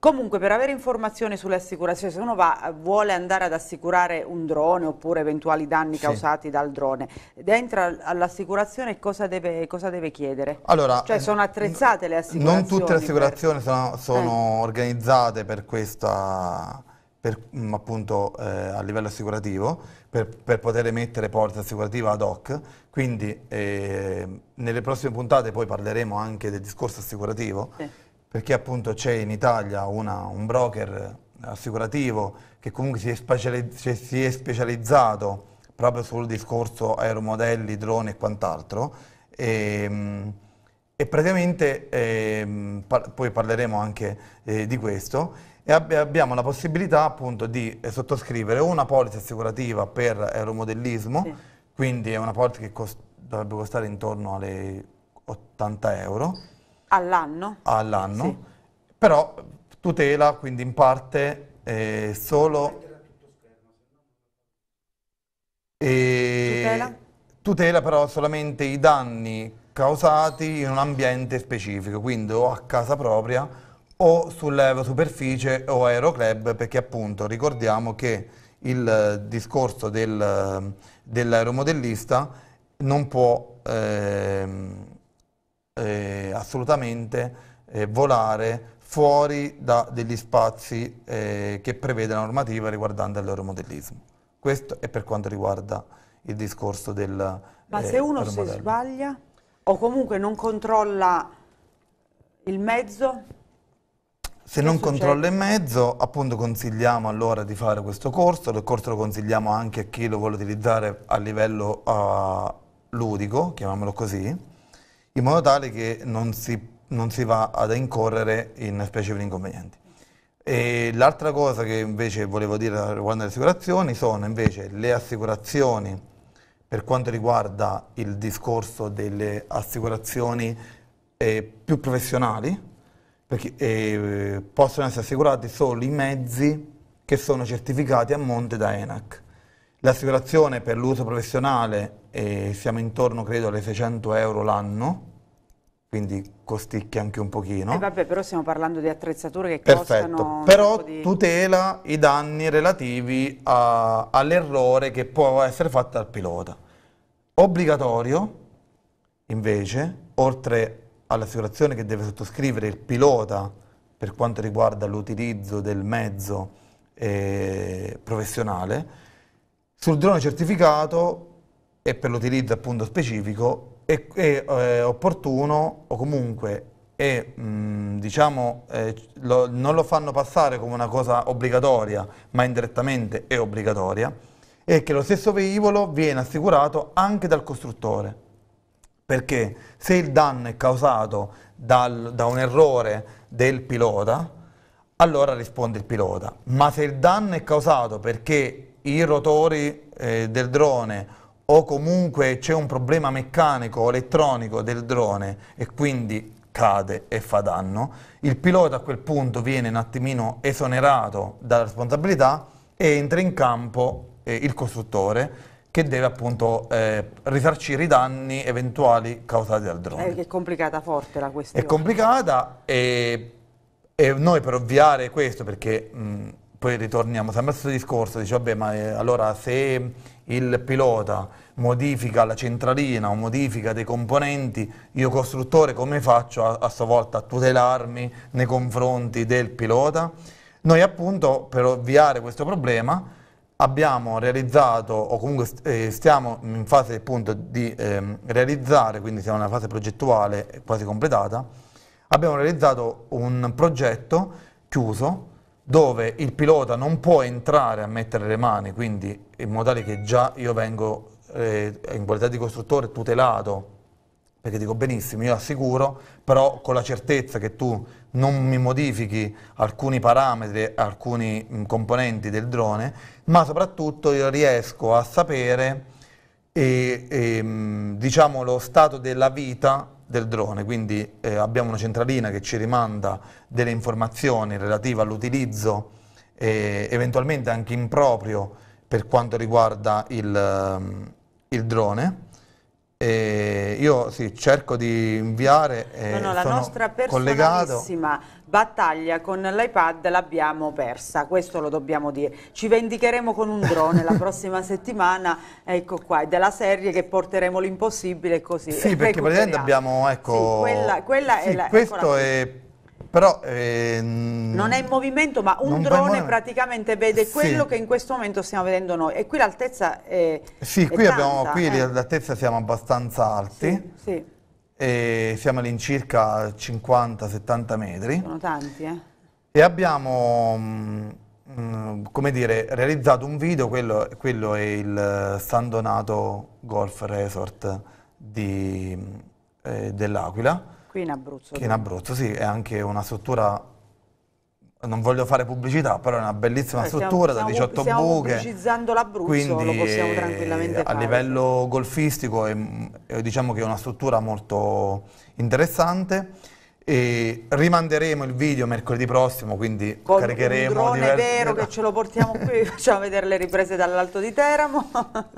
Comunque per avere informazioni sulle assicurazioni, se uno va, vuole andare ad assicurare un drone oppure eventuali danni sì. causati dal drone, entra all'assicurazione cosa deve, cosa deve chiedere? Allora, cioè sono attrezzate le assicurazioni? Non tutte le assicurazioni per... sono, sono eh. organizzate per questa per, mh, mm, appunto, eh, a livello assicurativo per, per, poter emettere polizza assicurativa ad hoc, quindi eh, nelle prossime puntate poi parleremo anche del discorso assicurativo, sì. perché appunto c'è in Italia una, un broker assicurativo che comunque si è, specializz si è specializzato proprio sul discorso aeromodelli, droni e quant'altro. E, ehm, e, praticamente, eh, par poi parleremo anche eh, di questo, e abbiamo la possibilità appunto di eh, sottoscrivere una polizza assicurativa per aeromodellismo, eh, sì. quindi è una polizza che cost dovrebbe costare intorno alle 80 euro. All'anno? All'anno, sì. però eh, tutela quindi in parte eh, solo... Eh, tutela? tutela però solamente i danni causati in un ambiente specifico, quindi o a casa propria o sull'aerosuperficie o aeroclub perché appunto ricordiamo che il eh, discorso del, eh, dell'aeromodellista non può eh, eh, assolutamente eh, volare fuori da degli spazi eh, che prevede la normativa riguardante l'aeromodellismo. Questo è per quanto riguarda il discorso del... Ma se uno si sbaglia o comunque non controlla il mezzo, se non succede? controlla in mezzo, appunto consigliamo allora di fare questo corso, il corso lo consigliamo anche a chi lo vuole utilizzare a livello uh, ludico, chiamiamolo così, in modo tale che non si, non si va ad incorrere in spiacevoli inconvenienti. l'altra cosa che invece volevo dire riguardo alle assicurazioni sono invece le assicurazioni per quanto riguarda il discorso delle assicurazioni eh, più professionali, perché eh, possono essere assicurati solo i mezzi che sono certificati a monte da ENAC. L'assicurazione per l'uso professionale eh, siamo intorno credo alle 600 euro l'anno, quindi costicchia anche un pochino. Eh vabbè, però stiamo parlando di attrezzature che Perfetto. costano... Però di... tutela i danni relativi all'errore che può essere fatto dal pilota. Obbligatorio, invece, oltre all'assicurazione che deve sottoscrivere il pilota per quanto riguarda l'utilizzo del mezzo eh, professionale, sul drone certificato e per l'utilizzo appunto specifico è, è, è, opportuno o comunque è, mh, mm, diciamo, eh, lo, non lo fanno passare come una cosa obbligatoria, ma indirettamente è obbligatoria, è che lo stesso velivolo viene assicurato anche dal costruttore perché se il danno è causato dal, da un errore del pilota, allora risponde il pilota, ma se il danno è causato perché i rotori eh, del drone o comunque c'è un problema meccanico o elettronico del drone e quindi cade e fa danno, il pilota a quel punto viene un attimino esonerato dalla responsabilità e entra in campo eh, il costruttore che deve appunto eh, risarcire i danni eventuali causati dal drone. Eh, è complicata forte la questione. È complicata e, e noi per ovviare questo, perché mh, mm, poi ritorniamo sempre al stesso discorso, dice vabbè ma eh, allora se il pilota modifica la centralina o modifica dei componenti, io costruttore come faccio a, a sua volta a tutelarmi nei confronti del pilota? Noi appunto per ovviare questo problema abbiamo realizzato o comunque eh, stiamo in fase appunto di ehm, realizzare, quindi siamo nella fase progettuale quasi completata, abbiamo realizzato un progetto chiuso dove il pilota non può entrare a mettere le mani, quindi in modo tale che già io vengo eh, in qualità di costruttore tutelato, perché dico benissimo, io assicuro, però con la certezza che tu non mi modifichi alcuni parametri, alcuni componenti del drone, ma soprattutto io riesco a sapere e, e, diciamo, lo stato della vita del drone, quindi eh, abbiamo una centralina che ci rimanda delle informazioni relative all'utilizzo eh, eventualmente anche improprio per quanto riguarda il, il drone e io sì, cerco di inviare e no, no, la nostra personalissima collegato. battaglia con l'iPad l'abbiamo persa, questo lo dobbiamo dire. Ci vendicheremo con un drone la *laughs* prossima settimana, ecco qua, è della serie che porteremo l'impossibile così. Sì, perché praticamente abbiamo, ecco, sì, quella, quella sì, è la, questo ecco la... è però, ehm, non è in movimento, ma un drone praticamente vede sì. quello che in questo momento stiamo vedendo noi. E qui l'altezza è. Eh sì, qui, è abbiamo, qui eh. l'altezza siamo abbastanza alti. Sì, sì. E siamo all'incirca 50-70 metri. Sono tanti, eh. E abbiamo. Mh, mm, mm, come dire, realizzato un video, quello, quello è il San Donato Golf Resort eh, dell'Aquila, qui in Abruzzo. Che in Abruzzo, sì, è anche una struttura non voglio fare pubblicità, però è una bellissima eh, struttura stiamo, da 18 stiamo buche. Stiamo pubblicizzando l'Abruzzo, lo possiamo tranquillamente a fare. A livello golfistico è, è, diciamo che è una struttura molto interessante e rimanderemo il video mercoledì prossimo, quindi Con caricheremo... Con un drone vero che ce lo portiamo qui, *laughs* facciamo vedere le riprese dall'alto di Teramo.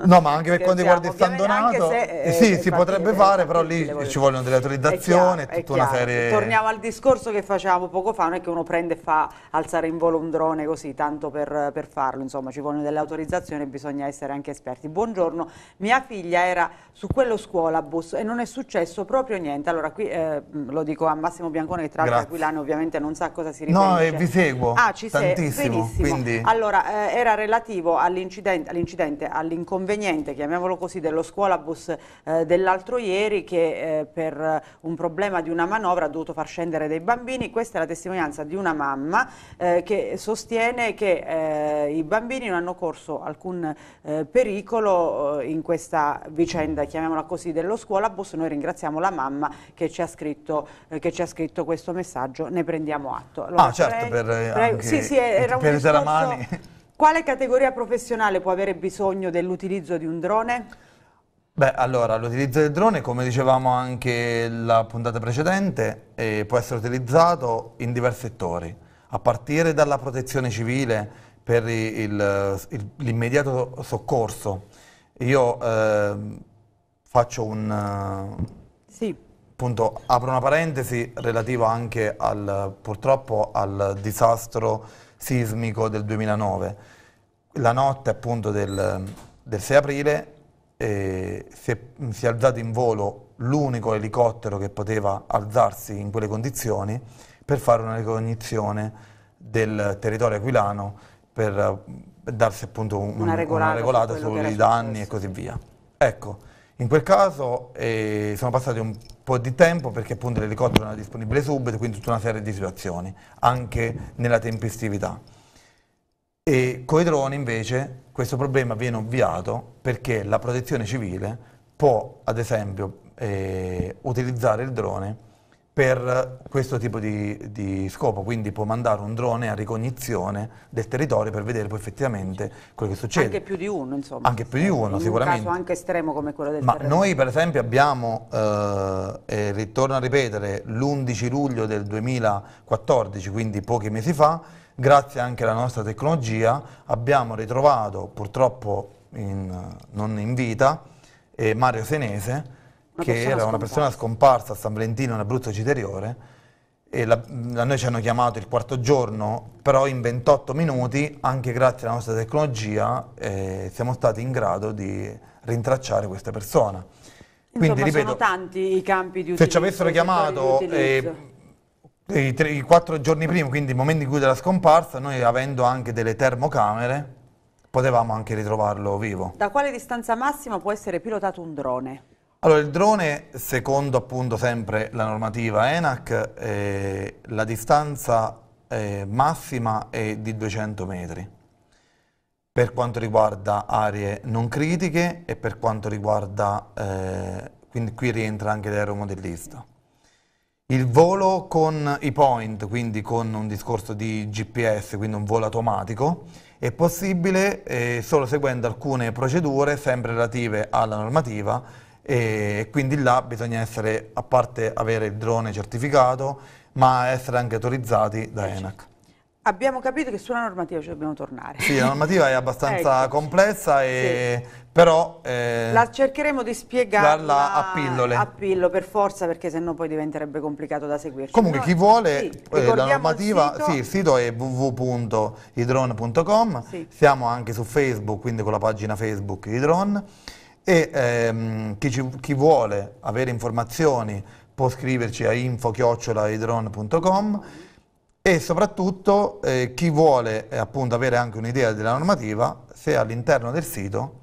No, ma anche per quanto riguarda il San Donato, eh, eh, sì, si potrebbe eh, fare, però lì ci vogliono delle autorizzazioni e tutta una serie... Torniamo al discorso che facevamo poco fa, non è che uno prende e fa alzare in volo un drone così, tanto per, per farlo, insomma ci vogliono delle autorizzazioni e bisogna essere anche esperti. Buongiorno, mia figlia era su quello scuolabus e non è successo proprio niente, allora qui eh, lo dico a Massimo Massimo Biancone, che tra l'altro Aquilano ovviamente non sa cosa si riferisce. No, eh, e vi seguo. Ah, ci tantissimo, sei. Benissimo. Allora, eh, era relativo all'incidente, all all'inconveniente, chiamiamolo così, dello scuolabus eh, dell'altro ieri che eh, per un problema di una manovra ha dovuto far scendere dei bambini. Questa è la testimonianza di una mamma eh, che sostiene che eh, i bambini non hanno corso alcun pericolo in questa vicenda, chiamiamola così, dello scuolabus. Noi ringraziamo la mamma che ci ha scritto, che ci ha scritto questo messaggio, ne prendiamo atto. Allora, ah, certo, per, eh, prego, sì, sì, era un Quale categoria professionale può avere bisogno dell'utilizzo di un drone? Beh, allora, l'utilizzo del drone, come dicevamo anche la puntata precedente, eh, può essere utilizzato in diversi settori, a partire dalla protezione civile per l'immediato soccorso. Io eh, faccio un, appunto apro una parentesi relativa anche al, purtroppo al disastro sismico del 2009. La notte appunto del, del 6 aprile eh, si, è, mm, si, è, alzato in volo l'unico elicottero che poteva alzarsi in quelle condizioni per fare una ricognizione del territorio aquilano per eh, darsi appunto un, una regolata, una regolata sui danni successo. e così via. Ecco, in quel caso eh, sono passati un po' di tempo perché appunto l'elicottero non è disponibile subito, quindi tutta una serie di situazioni, anche nella tempestività. E con i droni invece questo problema viene ovviato perché la protezione civile può ad esempio eh, utilizzare il drone per questo tipo di, di, scopo, quindi può mandare un drone a ricognizione del territorio per vedere poi effettivamente quello che succede. Anche più di uno, insomma. Anche più di eh, uno, in sicuramente. Un caso anche estremo come quello del Ma terreno. noi per esempio abbiamo, eh, e ritorno a ripetere, l'11 luglio del 2014, quindi pochi mesi fa, grazie anche alla nostra tecnologia, abbiamo ritrovato, purtroppo in, non in vita, eh, Mario Senese, una che era scomparsa. una persona scomparsa a San Valentino in Abruzzo Citeriore e la, a noi ci hanno chiamato il quarto giorno, però in 28 minuti, anche grazie alla nostra tecnologia, eh, siamo stati in grado di rintracciare questa persona. Insomma, Quindi, ripeto, sono tanti i campi di utilizzo. Se ci avessero chiamato i, eh, tre, i, quattro giorni prima, quindi il momento in cui della scomparsa, noi avendo anche delle termocamere, potevamo anche ritrovarlo vivo. Da quale distanza massima può essere pilotato un drone? Allora, il drone, secondo appunto sempre la normativa ENAC, eh, la distanza eh, massima è di 200 metri per quanto riguarda aree non critiche e per quanto riguarda, eh, quindi qui rientra anche l'aeromodellista. Il volo con i point, quindi con un discorso di GPS, quindi un volo automatico, è possibile eh, solo seguendo alcune procedure sempre relative alla normativa e quindi là bisogna essere, a parte avere il drone certificato, ma essere anche autorizzati da ENAC. Abbiamo capito che sulla normativa ci dobbiamo tornare. Sì, la normativa è *laughs* abbastanza ecco. complessa, e, sì. però... Eh, la cercheremo di spiegarla a pillole. A pillo, per forza, perché sennò poi diventerebbe complicato da seguirci. Comunque no, chi vuole sì, eh, la normativa, il sito. Sì, il sito è www.idron.com, sì. siamo anche su Facebook, quindi con la pagina Facebook Idron e ehm, chi, ci, chi, vuole avere informazioni può scriverci a info-idron.com e soprattutto eh, chi vuole eh, appunto avere anche un'idea della normativa, se all'interno del sito,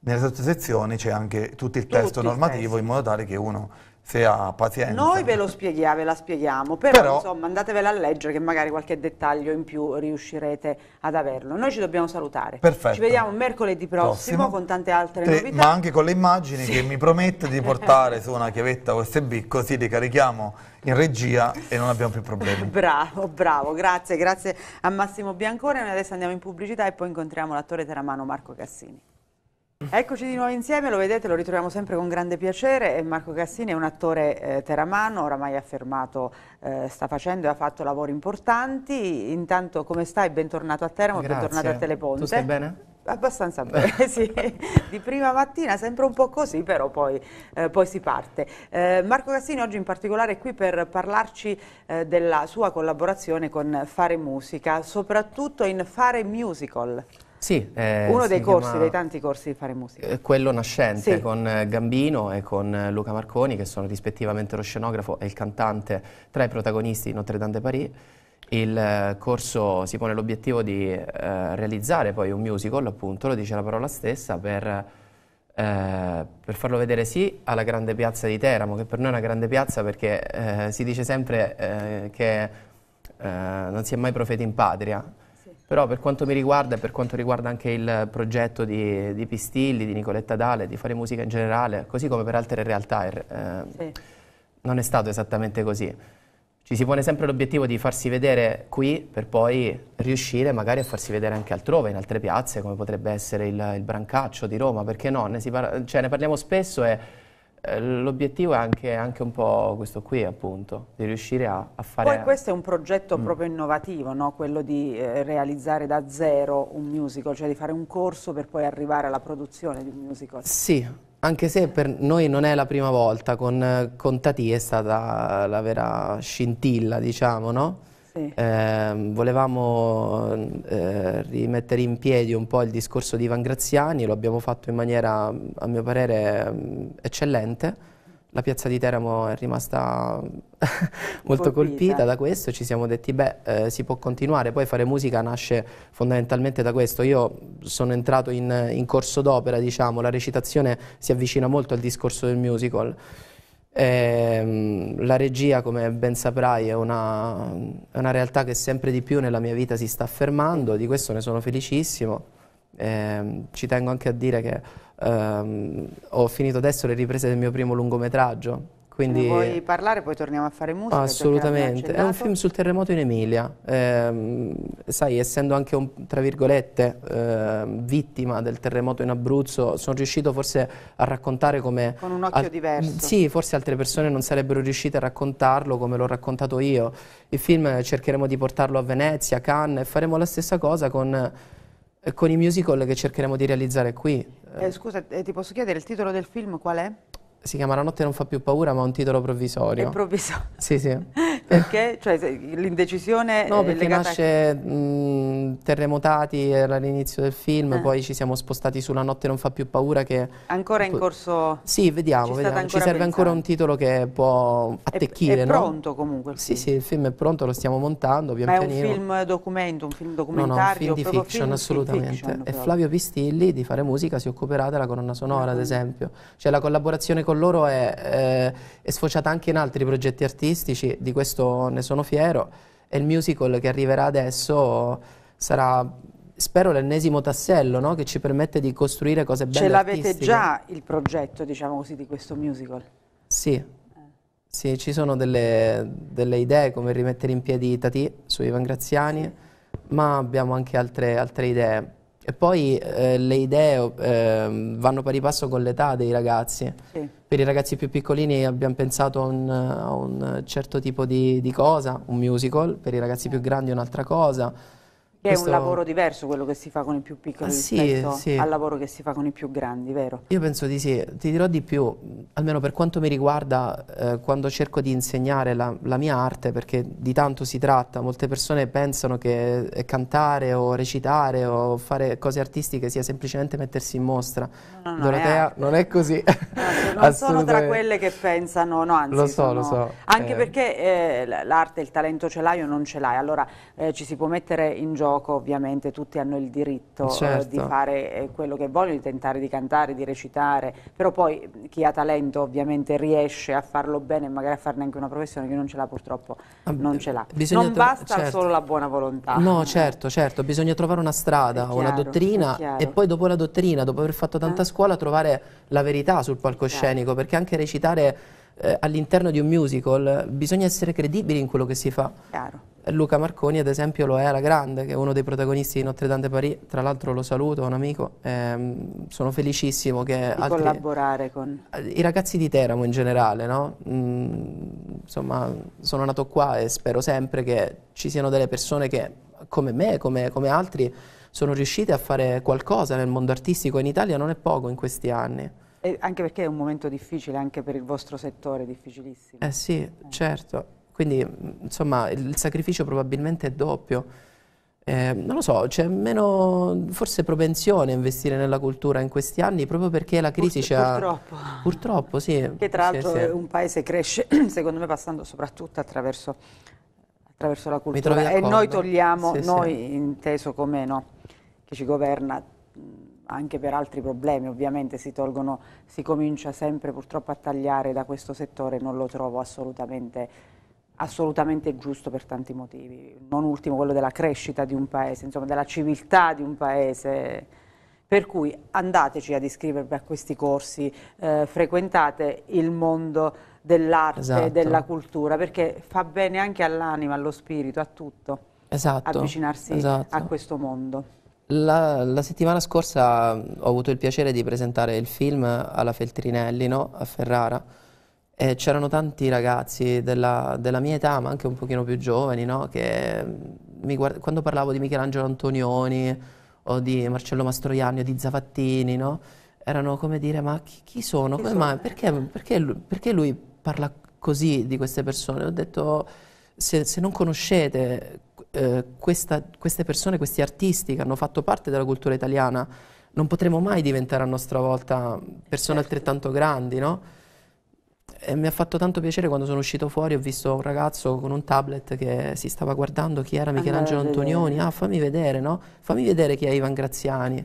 nelle sottosezioni c'è anche tutto il tutto testo normativo il testo. in modo tale che uno se ha pazienza. Noi ve lo spieghiamo, ve la spieghiamo, però, però, insomma andatevela a leggere che magari qualche dettaglio in più riuscirete ad averlo. Noi ci dobbiamo salutare. Perfetto. Ci vediamo mercoledì prossimo, prossimo. con tante altre Te, novità. Ma anche con le immagini sì. che mi promette di *laughs* portare su una chiavetta USB così li carichiamo in regia e non abbiamo più problemi. *laughs* bravo, bravo, grazie, grazie a Massimo Biancone. Noi adesso andiamo in pubblicità e poi incontriamo l'attore teramano Marco Cassini. Eccoci di nuovo insieme, lo vedete, lo ritroviamo sempre con grande piacere. Marco Cassini è un attore eh, teramano, oramai affermato, eh, sta facendo e ha fatto lavori importanti. Intanto come stai? Bentornato a Teramo, Grazie. bentornato a Teleponte. Tu stai bene? Abbastanza bene, *laughs* sì. Di prima mattina sempre un po' così, però poi, eh, poi si parte. Eh, Marco Cassini oggi in particolare è qui per parlarci eh, della sua collaborazione con Fare Musica, soprattutto in Fare Musical. Sì, eh, Uno dei corsi, chiama... dei tanti corsi di fare musica. Eh, quello nascente sì. con eh, Gambino e con eh, Luca Marconi, che sono rispettivamente lo scenografo e il cantante tra i protagonisti di Notre Dame de Paris. Il corso si pone l'obiettivo di eh, realizzare poi un musical, appunto, lo dice la parola stessa, per, eh, per, farlo vedere sì alla grande piazza di Teramo, che per noi è una grande piazza perché si dice sempre che non si è mai profeti in patria, però per quanto mi riguarda e per quanto riguarda anche il progetto di, di, Pistilli, di Nicoletta Dale, di fare musica in generale, così come per altre realtà, eh, sì. non è stato esattamente così. Ci si pone sempre l'obiettivo di farsi vedere qui per poi riuscire magari a farsi vedere anche altrove, in altre piazze, come potrebbe essere il, il Brancaccio di Roma, perché no? Ne, par- cioè, ne parliamo spesso e eh, l'obiettivo è anche, anche, un po' questo qui, appunto, di riuscire a, a fare... Poi questo è un progetto mm. proprio innovativo, no? quello di eh, realizzare da zero un musical, cioè di fare un corso per poi arrivare alla produzione di un musical. Sì, anche se per noi non è la prima volta, con, con Tati è stata la vera scintilla, diciamo, no? Eh, volevamo eh, rimettere in piedi un po' il discorso di Ivan Graziani, lo abbiamo fatto in maniera, a mio parere, mm, eccellente. La piazza di Teramo è rimasta *laughs* molto colpita. colpita. da questo, ci siamo detti beh eh, si può continuare, poi fare musica nasce fondamentalmente da questo, io sono entrato in, in corso d'opera diciamo, la recitazione si avvicina molto al discorso del musical, e, ehm, la regia, come ben saprai, è una, una, realtà che sempre di più nella mia vita si sta affermando, di questo ne sono felicissimo. E, ehm, ci tengo anche a dire che ehm, ho finito adesso le riprese del mio primo lungometraggio, quindi, Se vuoi parlare poi torniamo a fare musica? Assolutamente, è un film sul terremoto in Emilia, eh, sai essendo anche un, tra virgolette eh, vittima del terremoto in Abruzzo sono riuscito forse a raccontare come... Con un occhio diverso. Sì, forse altre persone non sarebbero riuscite a raccontarlo come l'ho raccontato io. Il film eh, cercheremo di portarlo a Venezia, Cannes e faremo la stessa cosa con eh, con i musical che cercheremo di realizzare qui. Eh, scusa, eh, ti posso chiedere il titolo del film qual è? si chiama La notte non fa più paura, ma ha un titolo provvisorio. È provvisorio? *laughs* Sì, sì. *laughs* perché? Cioè l'indecisione No, perché nasce a... mh, Terremotati all'inizio del film, eh. poi ci siamo spostati sulla notte non fa più paura che... Ancora in corso... Sì, vediamo, ci, vediamo. ci serve pensando. ancora un titolo che può attecchire, È, è pronto no? comunque Sì, sì, il film è pronto, lo stiamo montando pian Ma pianino. è un film documento, un film documentario? No, no, un film di fiction, film assolutamente. Fiction, e Flavio Pistilli di Fare Musica si occuperà della colonna sonora, mm -hmm. ad esempio. Cioè la collaborazione con loro è, è sfociata anche in altri progetti artistici, di questo ne sono fiero e il musical che arriverà adesso sarà spero l'ennesimo tassello no? che ci permette di costruire cose belle Ce l'avete già il progetto, diciamo così, di questo musical? Sì, eh. sì ci sono delle, delle, idee come rimettere in piedi Tati su Ivan Graziani, sì. ma abbiamo anche altre, altre idee. E poi eh, le idee eh, vanno pari passo con l'età dei ragazzi. Sì per i ragazzi più piccolini abbiamo pensato a un, a un certo tipo di, di cosa, un musical, per i ragazzi più grandi un'altra cosa, che Questo... è un lavoro diverso quello che si fa con i più piccoli ah, rispetto sì, al lavoro che si fa con i più grandi, vero? Io penso di sì, ti dirò di più, almeno per quanto mi riguarda eh, quando cerco di insegnare la, la, mia arte, perché di tanto si tratta, molte persone pensano che cantare o recitare o fare cose artistiche sia semplicemente mettersi in mostra. No, no, Dorotea è non è così. No, non sono tra quelle che pensano, no anzi. Lo so, sono, lo so. Anche eh. perché eh, l'arte, il talento ce l'hai o non ce l'hai, allora eh, ci si può mettere in gioco gioco ovviamente tutti hanno il diritto certo. eh, di certo. fare eh, quello che vogliono, di tentare di cantare, di recitare, però poi chi ha talento ovviamente riesce a farlo bene e magari a farne anche una professione che non ce l'ha purtroppo, ah, non ce l'ha. Non basta certo. solo la buona volontà. No, certo, certo, bisogna trovare una strada chiaro, una dottrina e poi dopo la dottrina, dopo aver fatto tanta eh? scuola, trovare la verità sul certo. palcoscenico, perché anche recitare eh, all'interno di un musical bisogna essere credibili in quello che si fa. Chiaro. Luca Marconi ad esempio lo è alla grande, che è uno dei protagonisti di Notre Dame de Paris, tra l'altro lo saluto, un amico, ehm, sono felicissimo che... Di altri, collaborare con... I ragazzi di Teramo in generale, no? Mm, insomma, sono nato qua e spero sempre che ci siano delle persone che, come me, come, come altri, sono riuscite a fare qualcosa nel mondo artistico in Italia non è poco in questi anni. E anche perché è un momento difficile, anche per il vostro settore, difficilissimo. Eh sì, eh. certo. Quindi, insomma, il sacrificio probabilmente è doppio. Eh, non lo so, c'è meno forse propensione a investire nella cultura in questi anni proprio perché la crisi Pur, ha... Purtroppo. Purtroppo, sì. Che tra l'altro sì, sì. un paese cresce, *clears throat* secondo me, passando soprattutto attraverso, attraverso la cultura. E noi togliamo, sì, noi inteso come no, chi ci governa anche per altri problemi ovviamente si tolgono, si comincia sempre purtroppo a tagliare da questo settore, non lo trovo assolutamente assolutamente giusto per tanti motivi, non ultimo quello della crescita di un paese, insomma della civiltà di un paese. Per cui andateci ad iscrivervi a questi corsi, eh, frequentate il mondo dell'arte, esatto. della cultura, perché fa bene anche all'anima, allo spirito, a tutto esatto. avvicinarsi esatto. a questo mondo. La, la, settimana scorsa ho avuto il piacere di presentare il film alla Feltrinelli no? a Ferrara e c'erano tanti ragazzi della, della, mia età ma anche un pochino più giovani no? che quando parlavo di Michelangelo Antonioni o di Marcello Mastroianni o di Zavattini no? erano come dire ma chi, chi sono? come Mai? Perché, perché, lui, perché, lui parla così di queste persone? Ho detto se, se non conoscete eh, questa, queste persone, questi artisti che hanno fatto parte della cultura italiana, non potremo mai diventare a nostra volta persone certo. altrettanto grandi, no? E mi ha fatto tanto piacere quando sono uscito fuori, ho visto un ragazzo con un tablet che si stava guardando chi era Michelangelo Antonioni, ah fammi vedere, no? Fammi vedere chi è Ivan Graziani.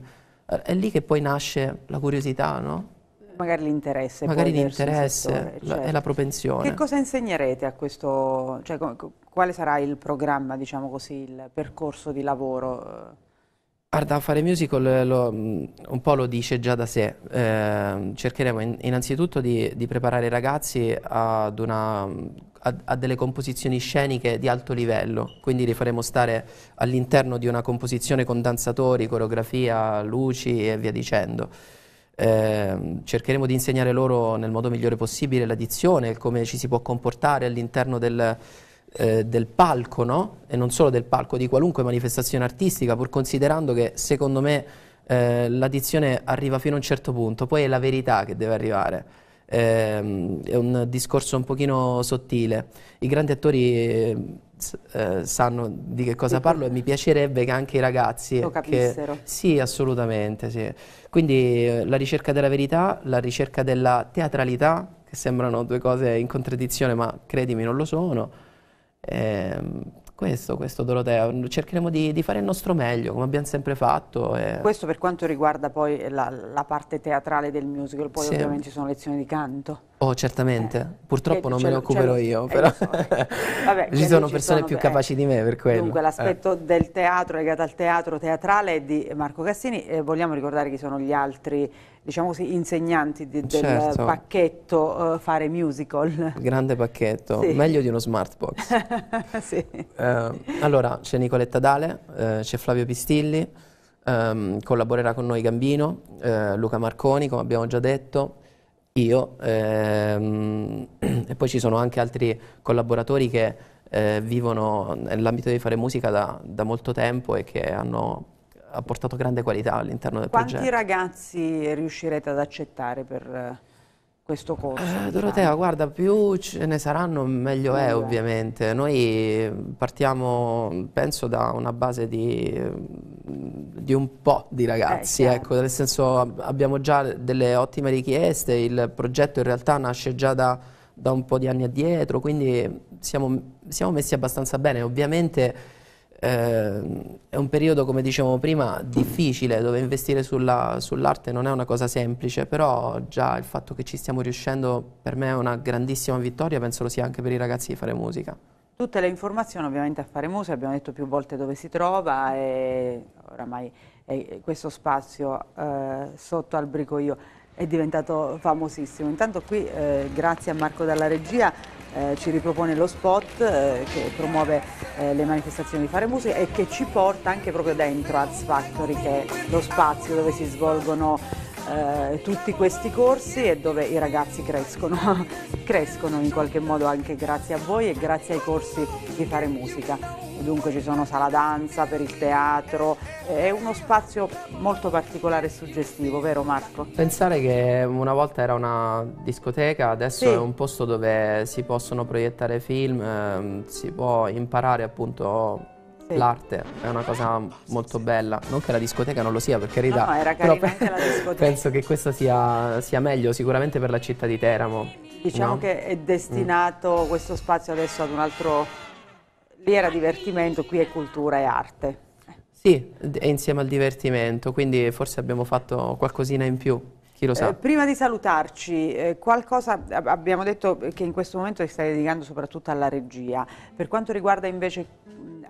Eh, è lì che poi nasce la curiosità, no? Magari l'interesse. Magari l'interesse e la certo. propensione. Che cosa insegnerete a questo, cioè, quale sarà il programma, diciamo così, il percorso di lavoro? Guarda, fare musical lo, un po' lo dice già da sé. Eh, cercheremo in, innanzitutto di, di, preparare i ragazzi ad una, a, a, delle composizioni sceniche di alto livello, quindi li faremo stare all'interno di una composizione con danzatori, coreografia, luci e via dicendo. Ehm, cercheremo di insegnare loro nel modo migliore possibile l'addizione, come ci si può comportare all'interno del, eh, del palco, no? e non solo del palco, di qualunque manifestazione artistica, pur considerando che secondo me eh, la arriva fino a un certo punto, poi è la verità che deve arrivare. Eh, è un discorso un pochino sottile. I grandi attori eh, sanno di che cosa parlo e mi piacerebbe che anche i ragazzi lo capissero. Che, sì, assolutamente, sì. Quindi eh, la ricerca della verità, la ricerca della teatralità, che sembrano due cose in contraddizione, ma credimi non lo sono. Eh, questo, questo Doroteo, cercheremo di, di, fare il nostro meglio, come abbiamo sempre fatto. E... Questo per quanto riguarda poi la, la parte teatrale del musical, poi sì. ovviamente ci sono lezioni di canto. Oh, certamente, eh. purtroppo e eh, non me ne occuperò io, però eh, so. Vabbè, *laughs* ci cioè, sono ci persone sono, più capaci eh. di me per quello. Dunque eh. l'aspetto del teatro legato al teatro teatrale di Marco Cassini, vogliamo ricordare chi sono gli altri diciamo così, insegnanti di, del certo. pacchetto uh, fare musical. Grande pacchetto, sì. meglio di uno smartbox. *laughs* sì. eh, allora, c'è Nicoletta Dale, eh, c'è Flavio Pistilli, ehm, collaborerà con noi Gambino, eh, Luca Marconi, come abbiamo già detto, io, ehm, *clears throat* e poi ci sono anche altri collaboratori che eh, vivono nell'ambito di fare musica da, da molto tempo e che hanno ha portato grande qualità all'interno del Quanti progetto. Quanti ragazzi riuscirete ad accettare per eh, questo corso? Eh, diciamo? Dorotea, guarda, più ce ne saranno meglio è ovviamente. Noi partiamo, penso, da una base di, di un po' di ragazzi, eh, ecco, nel senso abbiamo già delle ottime richieste, il progetto in realtà nasce già da, da un po' di anni addietro, quindi siamo, siamo messi abbastanza bene. Ovviamente Ehm, è un periodo, come dicevamo prima, difficile dove investire sull'arte non è una cosa semplice, però già il fatto che ci stiamo riuscendo per me è una grandissima vittoria, penso lo sia anche per i ragazzi di fare musica. Tutte le informazioni ovviamente a fare musica, abbiamo detto più volte dove si trova e oramai è questo spazio eh, sotto al brico io è diventato famosissimo. Intanto qui eh, grazie a Marco dalla regia eh, ci ripropone lo spot eh, che promuove eh, le manifestazioni di Fare Musica e che ci porta anche proprio dentro Arts Factory che è lo spazio dove si svolgono eh, tutti questi corsi e dove i ragazzi crescono, *laughs* crescono in qualche modo anche grazie a voi e grazie ai corsi di fare musica. Dunque ci sono sala danza per il teatro, è uno spazio molto particolare e suggestivo, vero Marco? Pensare che una volta era una discoteca, adesso sì. è un posto dove si possono proiettare film, eh, si può imparare appunto L'arte è una cosa molto bella, non che la discoteca non lo sia per carità, no, no, era però anche la *laughs* discoteca. penso che questo sia, sia, meglio sicuramente per la città di Teramo. Diciamo no? che è destinato mm. questo spazio adesso ad un altro, lì era divertimento, qui è cultura e arte. Sì, è insieme al divertimento, quindi forse abbiamo fatto qualcosina in più. chi lo Eh, prima di salutarci, eh, qualcosa abbiamo detto che in questo momento ti stai dedicando soprattutto alla regia. Per quanto riguarda invece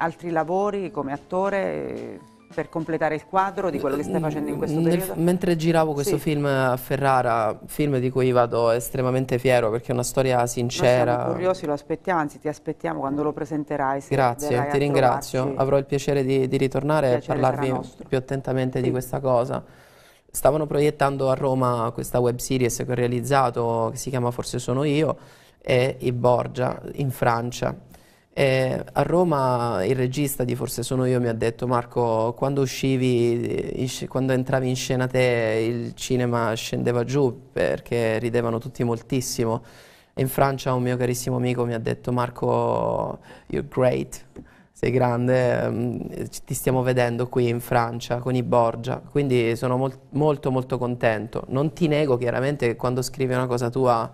altri lavori come attore eh, per completare il quadro di quello che stai facendo in questo periodo? Mentre giravo questo sì. film a Ferrara, film di cui vado estremamente fiero perché è una storia sincera. Siamo curiosi, lo aspettiamo, anzi ti aspettiamo quando lo presenterai. Grazie, ti ringrazio, trovarci. avrò il piacere di, di ritornare e parlarvi più attentamente sì. di questa cosa. Stavano proiettando a Roma questa web series che ho realizzato, che si chiama Forse sono io, e i Borgia in Francia e eh, a Roma il regista di Forse sono io mi ha detto Marco quando uscivi, in, quando entravi in scena te il cinema scendeva giù perché ridevano tutti moltissimo. In Francia un mio carissimo amico mi ha detto Marco you're great, sei grande, mm, ti stiamo vedendo qui in Francia con i Borgia, quindi sono mol molto molto contento. Non ti nego chiaramente che quando scrivi una cosa tua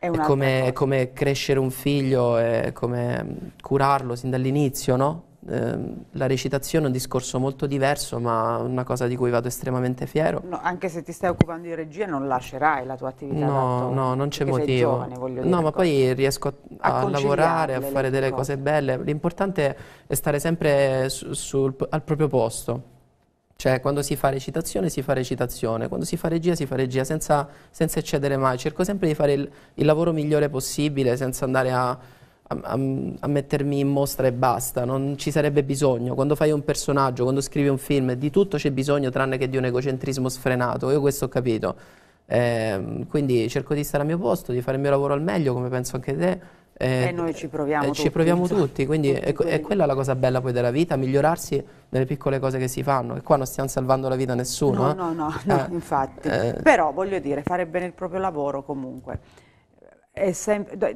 è, come, è come, crescere un figlio, è come curarlo sin dall'inizio, no? Ehm, la recitazione è un discorso molto diverso, ma una cosa di cui vado estremamente fiero. No, anche se ti stai occupando di regia, non lascerai la tua attività. No, no, non c'è motivo. Giovane, no, ma cosa. poi riesco a, a lavorare, a fare delle cose. cose belle. L'importante è stare sempre su, sul, al proprio posto cioè, quando si fa recitazione, si fa recitazione, quando si fa regia, si fa regia, senza, senza eccedere mai. Cerco sempre di fare il, il lavoro migliore possibile, senza andare a, a, a, mettermi in mostra e basta. Non ci sarebbe bisogno. Quando fai un personaggio, quando scrivi un film, di tutto c'è bisogno, tranne che di un egocentrismo sfrenato. Io questo ho capito. Eh, quindi cerco di stare al mio posto, di fare il mio lavoro al meglio, come penso anche te, e, eh, e noi ci proviamo eh, tutti. Ci proviamo insomma. tutti, quindi tutti è, è quella la cosa bella poi della vita, migliorarsi nelle piccole cose che si fanno. E qua non stiamo salvando la vita a nessuno. No, eh? no, no, eh, no eh, infatti. Eh. Però voglio dire, fare bene il proprio lavoro comunque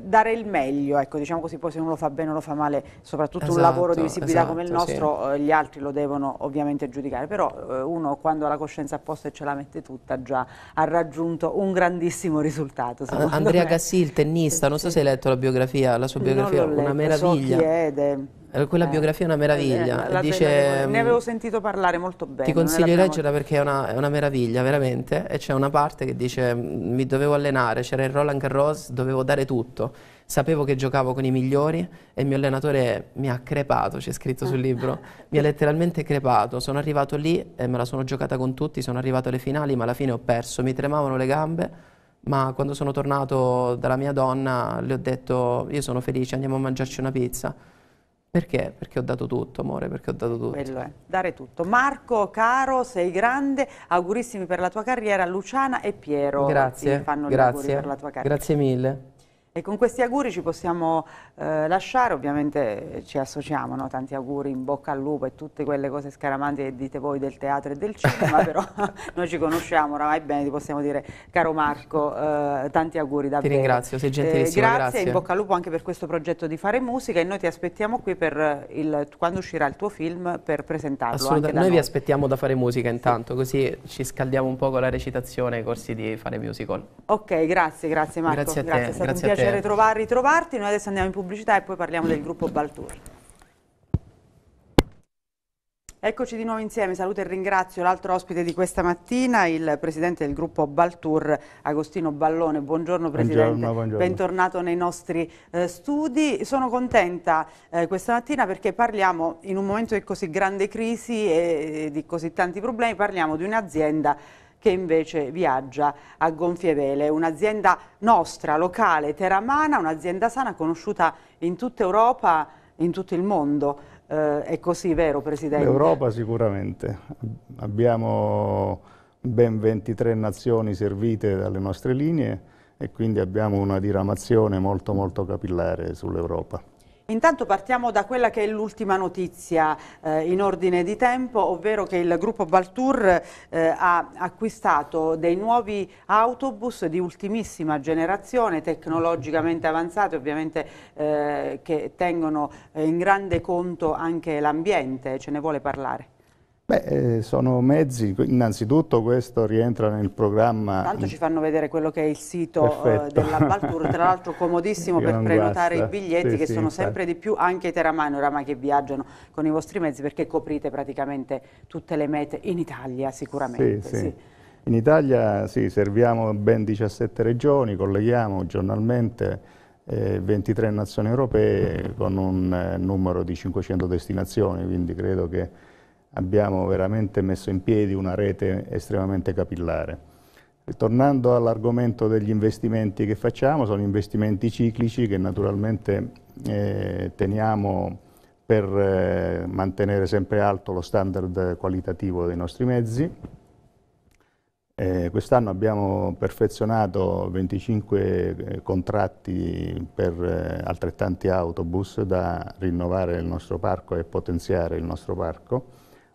dare il meglio, ecco, diciamo così, poi se uno lo fa bene o lo fa male, soprattutto esatto, un lavoro di esatto, visibilità esatto, come il esatto, nostro, sì. Eh, gli altri lo devono ovviamente giudicare, però eh, uno quando ha la coscienza a posto e ce la mette tutta già ha raggiunto un grandissimo risultato. Andrea me. Gassi, il tennista, non so se hai letto la biografia, la sua biografia, non una meraviglia. So eh, quella eh, biografia è una meraviglia. Eh, Dice, ne mm, avevo sentito parlare molto bene. Ti consiglio di leggerla perché è una, è una, meraviglia, veramente. E c'è una parte che dice: mm, Mi dovevo allenare, c'era il Roland Garros, dovevo dare tutto. Sapevo che giocavo con i migliori e il mio allenatore mi ha crepato, c'è scritto sul libro, *laughs* mi ha letteralmente crepato. Sono arrivato lì e me la sono giocata con tutti, sono arrivato alle finali, ma alla fine ho perso, mi tremavano le gambe, ma quando sono tornato dalla mia donna le ho detto io sono felice, andiamo a mangiarci una pizza perché? Perché ho dato tutto, amore, perché ho dato tutto. Bello è, dare tutto. Marco, caro, sei grande, augurissimi per la tua carriera, Luciana e Piero. Grazie, fanno grazie, per la tua carriera. grazie mille. E con questi auguri ci possiamo eh, lasciare, ovviamente eh, ci associamo, no? tanti auguri in bocca al lupo e tutte quelle cose scaramanti che dite voi del teatro e del cinema, *laughs* però *laughs* noi ci conosciamo oramai bene, ti possiamo dire caro Marco, eh, tanti auguri davvero. Ti ringrazio, sei gentilissimo. Eh, grazie, grazie, in bocca al lupo anche per questo progetto di fare musica e noi ti aspettiamo qui eh, il, quando uscirà il tuo film per presentarlo. Assolutamente, noi, noi vi aspettiamo da fare musica intanto, così ci scaldiamo un po' con la recitazione e i corsi di fare musical. Ok, grazie, grazie Marco. Grazie a te, grazie, è stato piacere eh. trovar, ritrovarti. Noi adesso andiamo in pubblicità e poi parliamo del gruppo Baltour. Eccoci di nuovo insieme, saluto e ringrazio l'altro ospite di questa mattina, il presidente del gruppo Baltour, Agostino Ballone. Buongiorno presidente, buongiorno, buongiorno. bentornato nei nostri eh, studi. Sono contenta eh, questa mattina perché parliamo in un momento di così grande crisi e, e di così tanti problemi, parliamo di un'azienda che invece viaggia a gonfie vele. Un'azienda nostra, locale, teramana, un'azienda sana conosciuta in tutta Europa, in tutto il mondo. Eh, è così, vero Presidente? L'Europa sicuramente. Abbiamo ben 23 nazioni servite dalle nostre linee e quindi abbiamo una diramazione molto molto capillare sull'Europa. Intanto partiamo da quella che è l'ultima notizia eh, in ordine di tempo, ovvero che il gruppo Baltour eh, ha acquistato dei nuovi autobus di ultimissima generazione, tecnologicamente avanzati, ovviamente eh, che tengono eh, in grande conto anche l'ambiente, ce ne vuole parlare? Beh, eh, sono mezzi, innanzitutto questo rientra nel programma... Tanto ci fanno vedere quello che è il sito eh, Perfetto. della Baltour, tra l'altro comodissimo *laughs* per prenotare basta. i biglietti sì, che sì, sono infatti. sempre di più anche i teramani oramai che viaggiano con i vostri mezzi perché coprite praticamente tutte le mete in Italia sicuramente. Sì, sì. In Italia sì, serviamo ben 17 regioni, colleghiamo giornalmente... 23 eh, nazioni europee con un numero di 500 destinazioni, quindi credo che abbiamo veramente messo in piedi una rete estremamente capillare. Tornando all'argomento degli investimenti che facciamo, sono investimenti ciclici che naturalmente eh, teniamo per eh, mantenere sempre alto lo standard qualitativo dei nostri mezzi. Eh, Quest'anno abbiamo perfezionato 25 eh, contratti per eh, altrettanti autobus da rinnovare il nostro parco e potenziare il nostro parco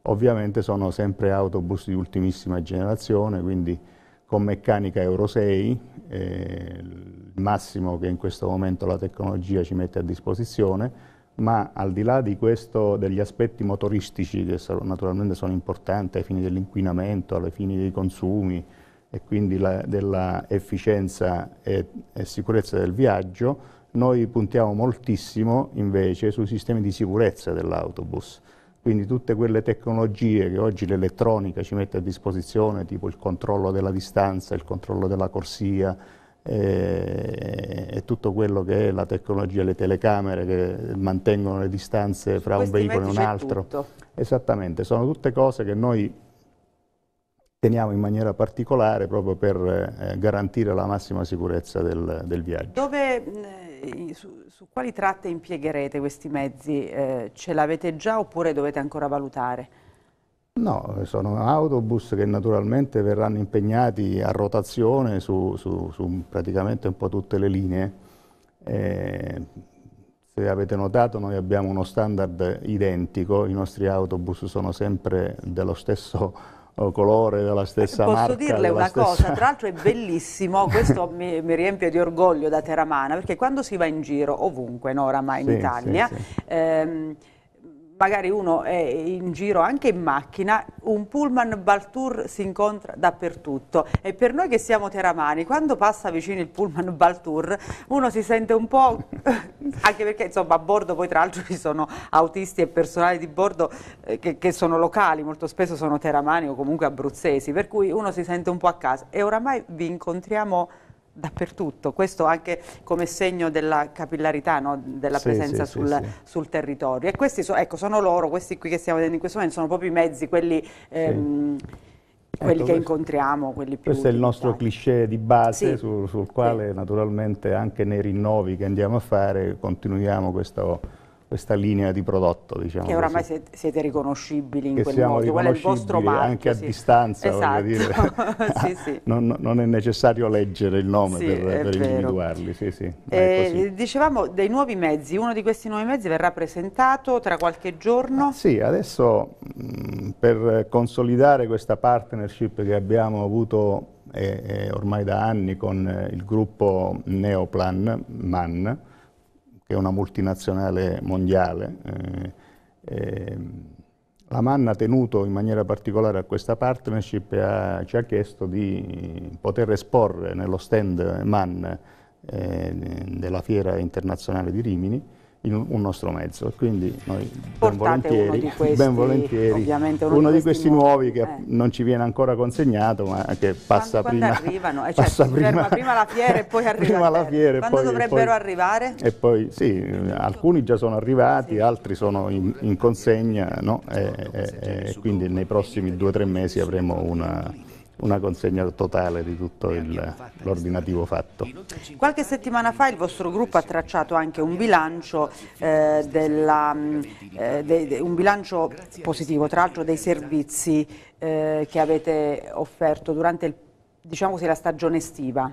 Ovviamente sono sempre autobus di ultimissima generazione, quindi con meccanica Euro 6, eh, il massimo che in questo momento la tecnologia ci mette a disposizione, ma al di là di questo, degli aspetti motoristici che sono, naturalmente sono importanti ai fini dell'inquinamento, ai fini dei consumi e quindi dell'efficienza e, e sicurezza del viaggio, noi puntiamo moltissimo invece sui sistemi di sicurezza dell'autobus. Quindi tutte quelle tecnologie che oggi l'elettronica ci mette a disposizione, tipo il controllo della distanza, il controllo della corsia eh, e tutto quello che è la tecnologia, le telecamere che mantengono le distanze fra un veicolo e un altro. Tutto. Esattamente, sono tutte cose che noi teniamo in maniera particolare proprio per eh, garantire la massima sicurezza del, del viaggio. Dove, su, su, quali tratte impiegherete questi mezzi? Eh, ce l'avete già oppure dovete ancora valutare? No, sono autobus che naturalmente verranno impegnati a rotazione su, su, su praticamente un po' tutte le linee. Eh, se avete notato noi abbiamo uno standard identico, i nostri autobus sono sempre dello stesso colore della stessa Posso marca. Posso dirle una stessa... cosa, tra *laughs* l'altro è bellissimo, questo mi, mi, riempie di orgoglio da Teramana, perché quando si va in giro, ovunque no, oramai sì, in Italia, sì, sì. Ehm, magari uno è in giro anche in macchina, un pullman Baltour si incontra dappertutto e per noi che siamo teramani, quando passa vicino il pullman Baltour uno si sente un po', *laughs* anche perché insomma a bordo poi tra l'altro ci sono autisti e personale di bordo eh, che, che, sono locali, molto spesso sono teramani o comunque abruzzesi, per cui uno si sente un po' a casa e oramai vi incontriamo dappertutto, questo anche come segno della capillarità, no? della sì, presenza sì, sul, sì, sul, territorio. E questi so, ecco, sono loro, questi qui che stiamo vedendo in questo momento, sono proprio i mezzi, quelli... Ehm, ecco, quelli ecco, che incontriamo, quelli più... Questo è il nostro dai. cliché di base sì. sul, sul quale sì. naturalmente anche nei rinnovi che andiamo a fare continuiamo questo questa linea di prodotto. Diciamo che oramai così. siete riconoscibili in che quel siamo modo, qual è il vostro marchio. Anche sì. a distanza, esatto. dire. *laughs* sì, sì. *laughs* Non, non, è necessario leggere il nome per, per individuarli. Eh, dicevamo dei nuovi mezzi, uno di questi nuovi mezzi verrà presentato tra qualche giorno? Ah, sì, adesso mh, mm, per consolidare questa partnership che abbiamo avuto eh, eh ormai da anni con eh, il gruppo Neoplan MAN, che è una multinazionale mondiale. Eh, eh, la Manna ha tenuto in maniera particolare a questa partnership e ha, ci ha chiesto di poter esporre nello stand MAN eh, della Fiera Internazionale di Rimini un nostro mezzo. Quindi noi ben volentieri, uno questi, ben volentieri, uno, uno, di questi, nuovi, nuovi che eh. non ci viene ancora consegnato ma che passa quando, prima. Quando arrivano? Eh, *laughs* cioè, passa prima, prima, la fiera e poi arriva *laughs* la fiera. Quando poi, dovrebbero poi, arrivare? E poi sì, alcuni già sono arrivati, sì. altri sono in, in consegna no? e, eh, e, eh, e eh, quindi nei prossimi due o tre mesi avremo una una consegna totale di tutto l'ordinativo fatto. Qualche settimana fa il vostro gruppo ha tracciato anche un bilancio, eh, della, eh, de, de, un bilancio positivo, tra l'altro dei servizi eh, che avete offerto durante il, diciamo così, la stagione estiva.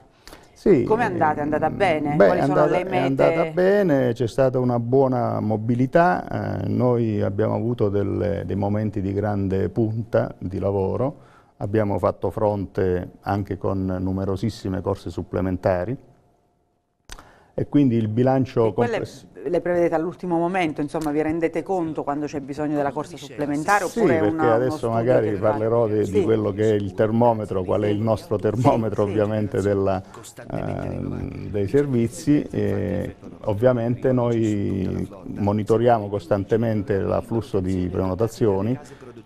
Sì, Come è andata? È andata mm, bene? Beh, Quali sono le mete? È andata bene, c'è stata una buona mobilità, eh, noi abbiamo avuto delle, dei momenti di grande punta di lavoro, abbiamo fatto fronte anche con numerosissime corse supplementari e quindi il bilancio complessivo... Le prevedete all'ultimo momento, insomma vi rendete conto quando c'è bisogno della corsa supplementare? Sì, perché una, adesso magari parlerò di, sì. di, quello che è il termometro, qual è il nostro termometro sì, ovviamente della, eh, dei servizi. E ovviamente noi monitoriamo costantemente l'afflusso di prenotazioni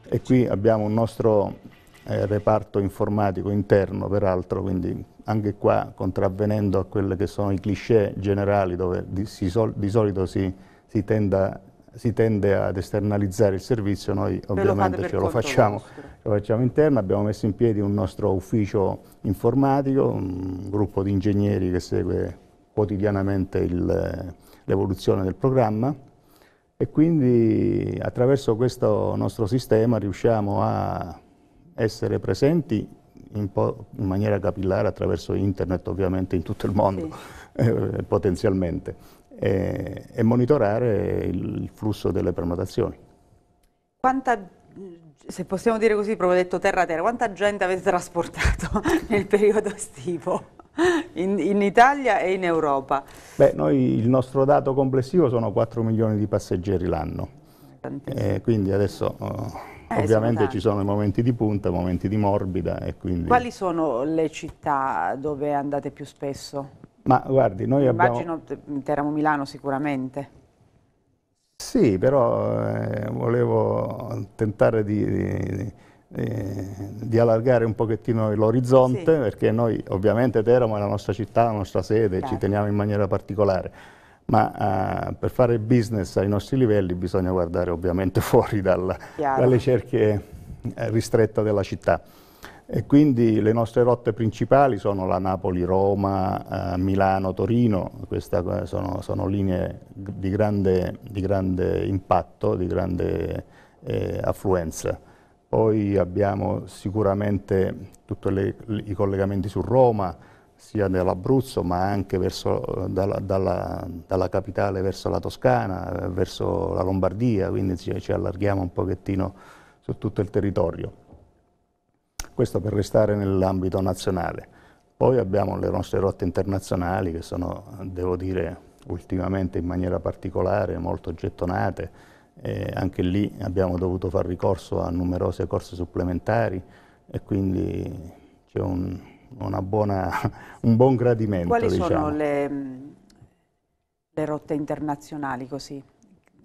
e qui abbiamo un nostro eh, reparto informatico interno peraltro, quindi anche qua contravvenendo a quelli che sono i cliché generali dove di, si sol, di solito si, si, tenda, si, tende ad esternalizzare il servizio, noi ovviamente ce lo facciamo, lo facciamo interno, abbiamo messo in piedi un nostro ufficio informatico, un gruppo di ingegneri che segue quotidianamente l'evoluzione del programma e quindi attraverso questo nostro sistema riusciamo a essere presenti in, in, maniera capillare attraverso internet ovviamente in tutto il mondo sì. *laughs* eh, potenzialmente eh, e, monitorare il flusso delle prenotazioni. Quanta, se possiamo dire così, proprio detto terra terra, quanta gente avete trasportato *laughs* nel periodo estivo in, in Italia e in Europa? Beh, noi, il nostro dato complessivo sono 4 milioni di passeggeri l'anno, eh, quindi adesso... Oh, eh, Ovviamente esatto. ci sono i momenti di punta, i momenti di morbida e quindi... Quali sono le città dove andate più spesso? Ma guardi, noi Immagino abbiamo... Immagino Teramo Milano sicuramente. Sì, però eh, volevo tentare di, di, di, di, allargare un pochettino l'orizzonte sì. perché noi ovviamente Teramo è la nostra città, la nostra sede, Chiaro. ci certo. teniamo in maniera particolare ma eh, per fare business ai nostri livelli bisogna guardare ovviamente *laughs* fuori dalla, dalle cerchie eh, ristrette della città. E quindi le nostre rotte principali sono la Napoli-Roma, eh, Milano-Torino, queste eh, sono, sono, linee di grande, di grande, impatto, di grande eh, affluenza. Poi abbiamo sicuramente tutti i collegamenti su Roma, sia dall'Abruzzo ma anche verso, dalla, dalla, dalla, capitale verso la Toscana, verso la Lombardia, quindi ci, ci allarghiamo un pochettino su tutto il territorio. Questo per restare nell'ambito nazionale. Poi abbiamo le nostre rotte internazionali che sono, devo dire, ultimamente in maniera particolare molto gettonate, eh, anche lì abbiamo dovuto far ricorso a numerose corse supplementari e quindi c'è un, buona, *laughs* un buon gradimento. Quali diciamo. sono le, mm, le rotte internazionali così?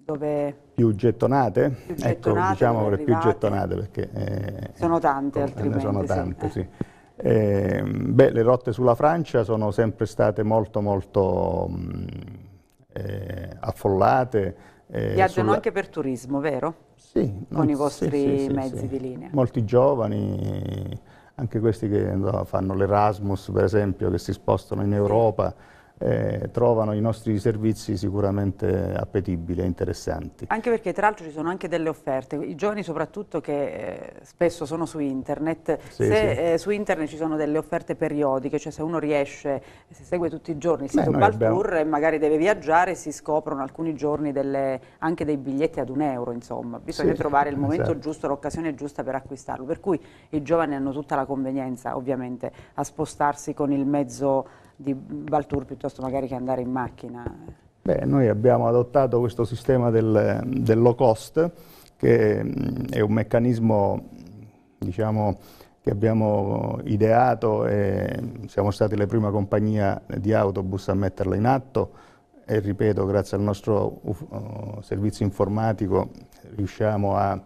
Dove più gettonate, più ecco, gettonate ecco, diciamo per più gettonate perché eh, sono tante eh, altrimenti. Sono tante, eh. sì. sì. Eh, beh, le rotte sulla Francia sono sempre state molto molto mh, mm, eh, affollate. Eh, Viaggiano sulla... anche per turismo, vero? Sì. Con i vostri sì, sì, mezzi di linea. Molti giovani anche questi che fanno l'Erasmus per esempio, che si spostano in Europa, eh, trovano i nostri servizi sicuramente appetibili e interessanti. Anche perché tra l'altro ci sono anche delle offerte, i giovani soprattutto che eh, spesso sono su internet, sì, se sì. Eh, su internet ci sono delle offerte periodiche, cioè se uno riesce, se segue tutti i giorni, si trova al tour e magari deve viaggiare, si scoprono alcuni giorni delle, anche dei biglietti ad un euro, insomma, bisogna sì, trovare il momento esatto. giusto, l'occasione giusta per acquistarlo, per cui i giovani hanno tutta la convenienza ovviamente a spostarsi con il mezzo di Baltour piuttosto magari che andare in macchina? Beh, noi abbiamo adottato questo sistema del, del low cost che mm, è un meccanismo diciamo, che abbiamo ideato e siamo stati la prima compagnia di autobus a metterlo in atto e ripeto grazie al nostro uh, servizio informatico riusciamo a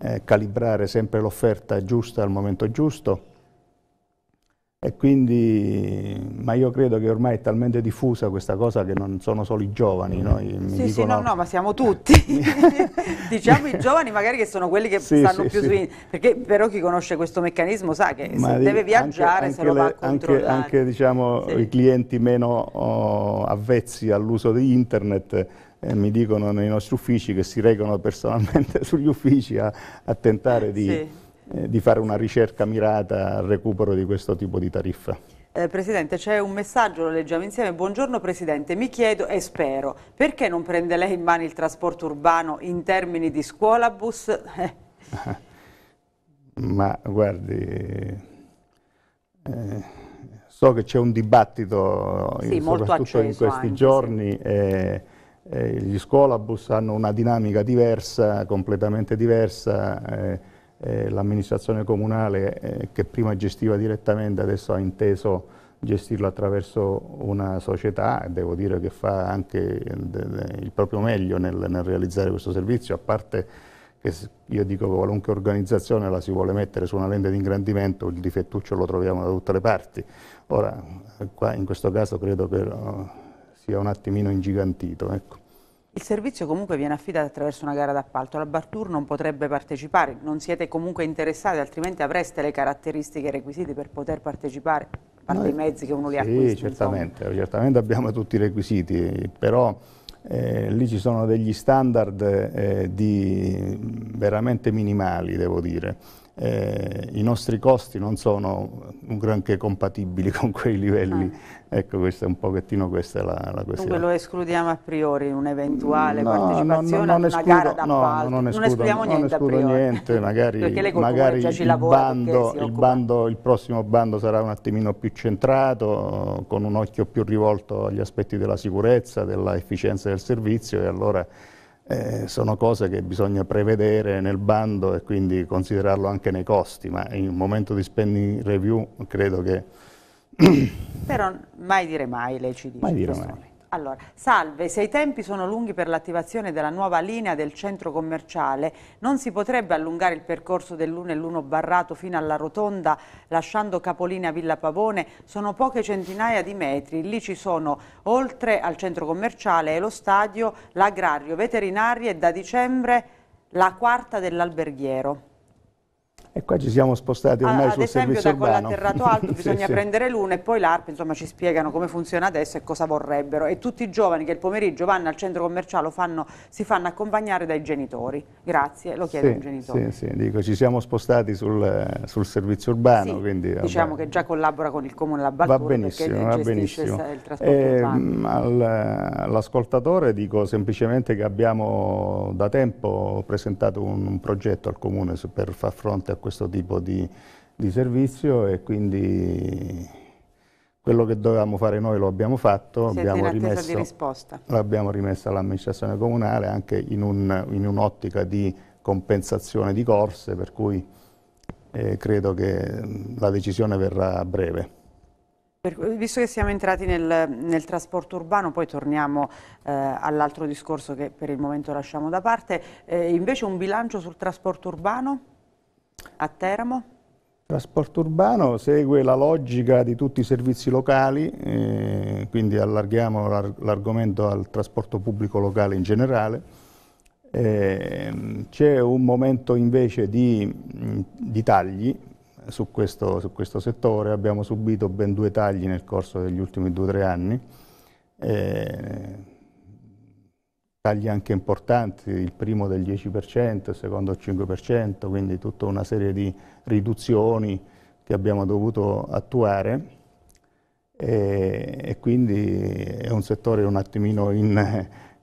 eh, calibrare sempre l'offerta giusta al momento giusto e quindi, ma io credo che ormai è talmente diffusa questa cosa che non sono solo i giovani. Noi No? sì, dicono... sì, no, no, ma siamo eh. tutti. *laughs* *laughs* diciamo i giovani magari che sono quelli che sì, stanno sì, più sì. su internet, perché però chi conosce questo meccanismo sa che ma se di... deve viaggiare anche, se anche lo va a controllare. Anche, anche diciamo, i clienti meno oh, avvezzi all'uso di internet eh, mi dicono nei nostri uffici che si recano personalmente *laughs* sugli uffici a, a tentare di eh, di fare una ricerca mirata al recupero di questo tipo di tariffa. Eh, Presidente, c'è un messaggio, lo leggiamo insieme. Buongiorno Presidente, mi chiedo e spero, perché non prende lei in mano il trasporto urbano in termini di scuolabus? Eh. Ma guardi, eh, so che c'è un dibattito, sì, in, soprattutto in questi anche, giorni, sì. eh, gli scuolabus hanno una dinamica diversa, completamente diversa, eh, l'amministrazione comunale eh, che prima gestiva direttamente adesso ha inteso gestirlo attraverso una società, e devo dire che fa anche il proprio meglio nel, nel realizzare questo servizio, a parte che io dico che qualunque organizzazione la si vuole mettere su una lente di ingrandimento, il difettuccio lo troviamo da tutte le parti. Ora, qua in questo caso credo che oh, sia un attimino ingigantito. Ecco. Il servizio comunque viene affidato attraverso una gara d'appalto, la Bartur non potrebbe partecipare, non siete comunque interessati, altrimenti avreste le caratteristiche e i requisiti per poter partecipare, a parte Noi, i mezzi che uno li sì, acquista. Sì, certamente, certamente, abbiamo tutti i requisiti, però eh, lì ci sono degli standard eh, veramente minimali, devo dire eh, i nostri costi non sono un granché compatibili *laughs* con quei livelli. Ah. Ecco, questa è un pochettino questa la, la questione. Dunque lo escludiamo a priori, un'eventuale no, partecipazione no, no, a una escludo, gara d'appalto? No, non, escludo, non escludiamo non niente, non escludo niente magari, magari il, bando, il, bando, il, prossimo bando sarà un attimino più centrato, con un occhio più rivolto agli aspetti della sicurezza, dell'efficienza del servizio e allora eh, sono cose che bisogna prevedere nel bando e quindi considerarlo anche nei costi, ma in un momento di spending review credo che... Però mai dire mai, lei ci dice. Mai dire mai. Allora, salve, se i tempi sono lunghi per l'attivazione della nuova linea del centro commerciale, non si potrebbe allungare il percorso dell'1 e l'1 barrato fino alla rotonda, lasciando capolinea Villa Pavone? Sono poche centinaia di metri, lì ci sono, oltre al centro commerciale e lo stadio, l'agrario, veterinaria e da dicembre la quarta dell'alberghiero. E qua ci siamo spostati ormai ah, sul servizio urbano. Ad esempio da quella Terrato Alto *laughs* bisogna sì, prendere l'UNE e poi l'ARP, insomma ci spiegano come funziona adesso e cosa vorrebbero. E tutti i giovani che il pomeriggio vanno al centro commerciale fanno, si fanno accompagnare dai genitori. Grazie, lo chiede sì, un genitore. Sì, sì, dico, ci siamo spostati sul, sul servizio urbano. Sì, quindi, diciamo che già collabora con il Comune La Baltura va benissimo, va benissimo. il trasporto eh, mm, All'ascoltatore dico semplicemente che abbiamo da tempo presentato un, un progetto al Comune per far fronte a questo questo tipo di, di servizio e quindi quello che dovevamo fare noi lo abbiamo fatto, abbiamo rimesso, l'abbiamo all'amministrazione comunale anche in, un'ottica un di compensazione di corse, per cui eh, credo che la decisione verrà a breve. visto che siamo entrati nel, nel trasporto urbano, poi torniamo eh, all'altro discorso che per il momento lasciamo da parte, eh, invece un bilancio sul trasporto urbano? A Teramo? Trasporto urbano segue la logica di tutti i servizi locali, eh, quindi allarghiamo l'argomento al trasporto pubblico locale in generale. Eh, C'è un momento invece di, di tagli su questo, su questo, settore, abbiamo subito ben due tagli nel corso degli ultimi due o tre anni. Eh, tagli anche importanti, il primo del 10%, il secondo il 5%, quindi tutta una serie di riduzioni che abbiamo dovuto attuare e, e quindi è un settore un attimino in,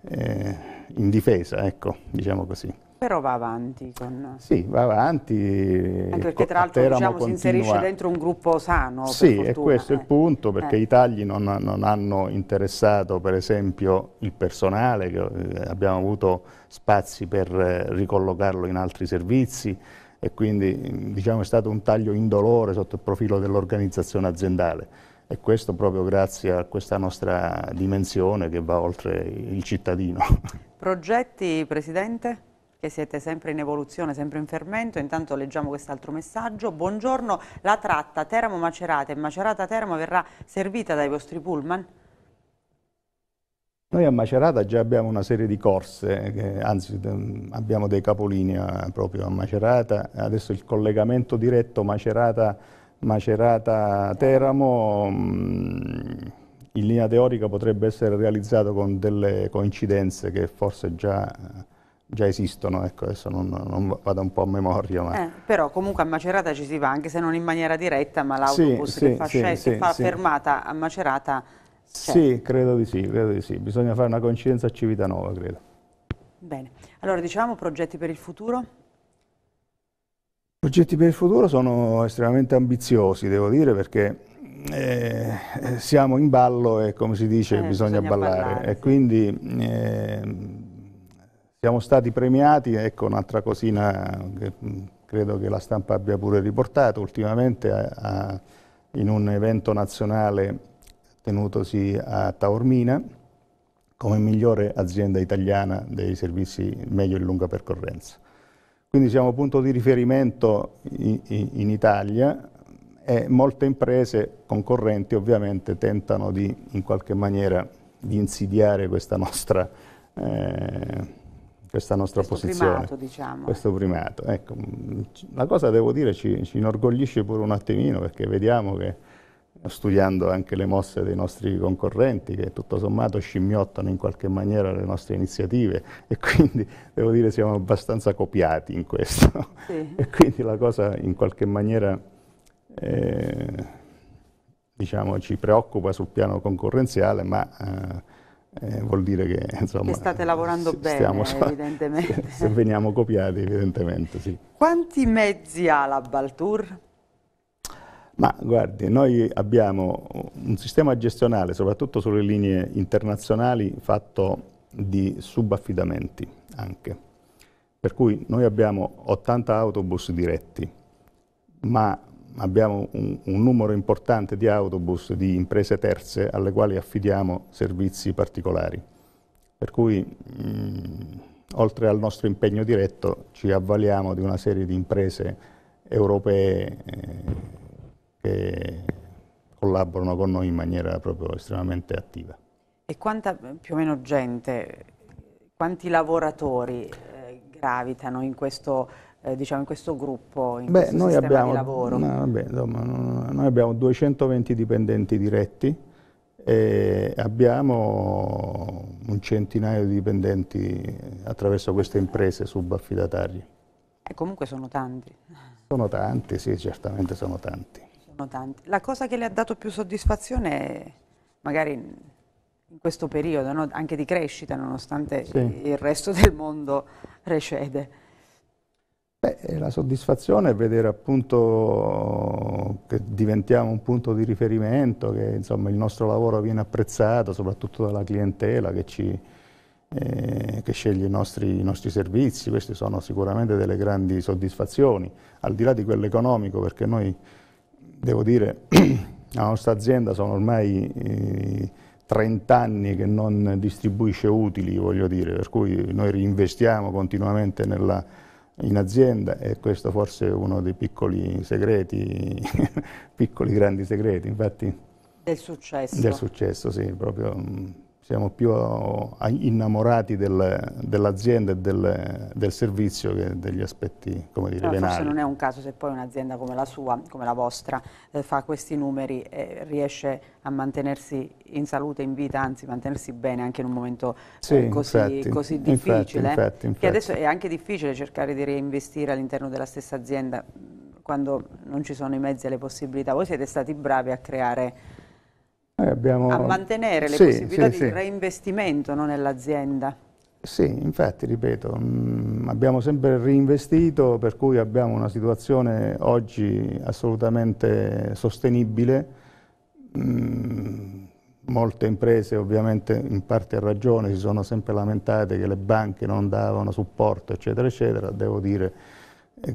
eh, in difesa, ecco, diciamo così però va avanti. Con... Sì, va avanti. Anche perché tra l'altro diciamo, continua... si inserisce dentro un gruppo sano. Sì, e questo è il eh. punto, perché eh. i tagli non, non, hanno interessato per esempio il personale, eh, abbiamo avuto spazi per eh, ricollocarlo in altri servizi e quindi mm, diciamo, è stato un taglio indolore sotto il profilo dell'organizzazione aziendale e questo proprio grazie a questa nostra dimensione che va oltre il cittadino. Progetti, Presidente? che siete sempre in evoluzione, sempre in fermento. Intanto leggiamo quest'altro messaggio. Buongiorno, la tratta Teramo-Macerata e Macerata-Teramo verrà servita dai vostri pullman? Noi a Macerata già abbiamo una serie di corse, che, eh, anzi ehm, abbiamo dei capolinea proprio a Macerata, adesso il collegamento diretto Macerata-Teramo mm, in linea teorica potrebbe essere realizzato con delle coincidenze che forse già eh, già esistono, ecco, adesso non, non, vado un po' a memoria. Ma... Eh, però comunque a Macerata ci si va, anche se non in maniera diretta, ma l'autobus sì, che, sì, fa, sì, che fa fermata a Macerata c'è. Sì, credo di sì, credo di sì. Bisogna fare una coincidenza a Civitanova, credo. Bene. Allora, diciamo progetti per il futuro? I progetti per il futuro sono estremamente ambiziosi, devo dire, perché eh, siamo in ballo e, come si dice, eh, bisogna, bisogna, ballare. ballare e quindi ehm, siamo stati premiati, ecco un'altra cosina che mm, credo che la stampa abbia pure riportato, ultimamente a, eh, a, in un evento nazionale tenutosi a Taormina come migliore azienda italiana dei servizi meglio e lunga percorrenza. Quindi siamo punto di riferimento in, in, in Italia e molte imprese concorrenti ovviamente tentano di in qualche maniera di insidiare questa nostra eh, questa nostra questo posizione. Primato, diciamo. Questo primato, ecco. La cosa, devo dire, ci, ci inorgoglisce pure un attimino, perché vediamo che, studiando anche le mosse dei nostri concorrenti, che tutto sommato scimmiottano in qualche maniera le nostre iniziative, e quindi, *laughs* devo dire, siamo abbastanza copiati in questo. Sì. *laughs* E quindi la cosa, in qualche maniera... Eh, diciamo, ci preoccupa sul piano concorrenziale, ma eh, eh, vuol dire che *laughs* insomma... Che state lavorando se, bene, stiamo, evidentemente. Se, se, veniamo copiati, evidentemente, sì. Quanti mezzi ha la Baltour? Ma guardi, noi abbiamo un sistema gestionale, soprattutto sulle linee internazionali, fatto di subaffidamenti anche. Per cui noi abbiamo 80 autobus diretti, ma abbiamo un, un, numero importante di autobus di imprese terze alle quali affidiamo servizi particolari. Per cui, mh, mm, oltre al nostro impegno diretto, ci avvaliamo di una serie di imprese europee eh, che collaborano con noi in maniera proprio estremamente attiva. E quanta più o meno gente, quanti lavoratori eh, gravitano in questo eh, diciamo, in questo gruppo, in Beh, questo noi abbiamo, di lavoro? No, vabbè, insomma, noi abbiamo 220 dipendenti diretti e abbiamo un centinaio di dipendenti attraverso queste imprese subaffidatarie. E comunque sono tanti. Sono tanti, sì, certamente sono tanti. Sono tanti. La cosa che le ha dato più soddisfazione, magari in questo periodo, no? anche di crescita, nonostante sì. il resto del mondo recede? Beh, la soddisfazione è vedere appunto che diventiamo un punto di riferimento, che insomma, il nostro lavoro viene apprezzato soprattutto dalla clientela che, ci, eh, che sceglie i nostri, i nostri, servizi, queste sono sicuramente delle grandi soddisfazioni, al di là di quello economico perché noi, devo dire, *clears throat* la nostra azienda sono ormai eh, 30 anni che non distribuisce utili, voglio dire, per cui noi reinvestiamo continuamente nella in azienda e questo forse è uno dei piccoli segreti, *laughs* piccoli grandi segreti, infatti... Del successo. Del successo, sì, proprio mm, siamo più eh, innamorati del, dell'azienda e del, del, servizio che degli aspetti come dire, Però Forse non è un caso se poi un'azienda come la sua, come la vostra, eh, fa questi numeri e riesce a mantenersi in salute, in vita, anzi mantenersi bene anche in un momento eh, sì, eh, così, infatti, così, difficile. Infatti, infatti, infatti. Che adesso è anche difficile cercare di reinvestire all'interno della stessa azienda mm, quando non ci sono i mezzi e le possibilità. Voi siete stati bravi a creare eh, abbiamo... A mantenere le sì, possibilità sì, di sì. reinvestimento no, nell'azienda. Sì, infatti, ripeto, mh, mm, abbiamo sempre reinvestito, per cui abbiamo una situazione oggi assolutamente sostenibile. Mh, mm, molte imprese, ovviamente in parte a ragione, si sono sempre lamentate che le banche non davano supporto, eccetera, eccetera. Devo dire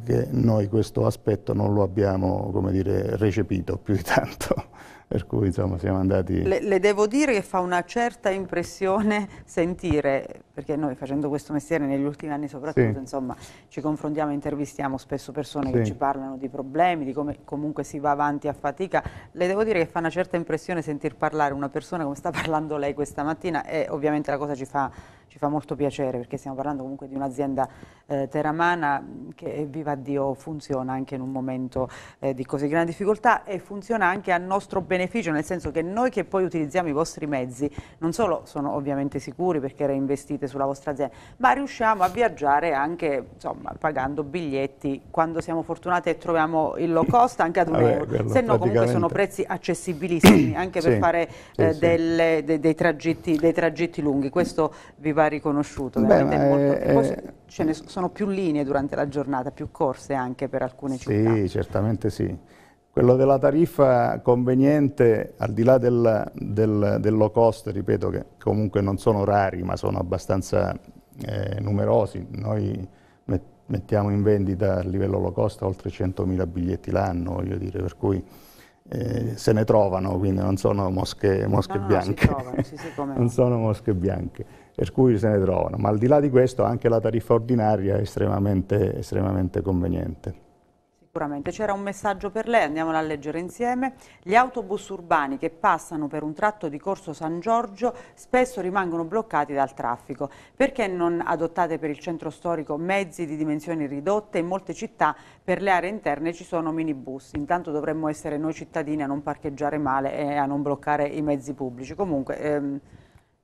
che noi questo aspetto non lo abbiamo, come dire, recepito più di tanto per cui insomma siamo andati... Le, le, devo dire che fa una certa impressione *laughs* sentire, perché noi facendo questo mestiere negli ultimi anni soprattutto, sì. insomma, ci confrontiamo, intervistiamo spesso persone sì. che ci parlano di problemi, di come comunque si va avanti a fatica, le devo dire che fa una certa impressione sentir parlare una persona come sta *laughs* parlando lei questa mattina e ovviamente la cosa ci fa, ci fa molto piacere perché stiamo parlando comunque di un'azienda eh, teramana mm, che viva Dio funziona anche in un momento eh, di così grande difficoltà e funziona anche a nostro beneficio beneficio, nel senso che noi che poi utilizziamo i vostri mezzi, non solo sono ovviamente sicuri perché reinvestite sulla vostra azienda, ma riusciamo a viaggiare anche insomma, pagando biglietti quando siamo fortunati e troviamo il low cost anche ad un Vabbè, euro. Se no comunque sono prezzi accessibilissimi *coughs* anche sì, per fare sì, eh, sì. Delle, de, dei, tragitti, dei, tragitti, lunghi. Questo vi va riconosciuto. Beh, eh, molto... eh, ce ne sono più linee durante la giornata, più corse anche per alcune città. Sì, certamente sì. Quello della tariffa conveniente, al di là del, del, del low cost, ripeto che comunque non sono rari ma sono abbastanza eh, numerosi, noi mettiamo in vendita a livello low cost oltre 100.000 biglietti l'anno, voglio dire, per cui eh, se ne trovano, quindi non sono mosche, mosche no, bianche. *laughs* No, trovano, non sono mosche bianche, per cui se ne trovano. Ma al di là di questo anche la tariffa ordinaria è estremamente, estremamente conveniente sicuramente. C'era un messaggio per lei, andiamolo a leggere insieme. Gli autobus urbani che passano per un tratto di Corso San Giorgio spesso rimangono bloccati dal traffico. Perché non adottate per il centro storico mezzi di dimensioni ridotte? In molte città per le aree interne ci sono minibus. Intanto dovremmo essere noi cittadini a non parcheggiare male e a non bloccare i mezzi pubblici. Comunque... Ehm,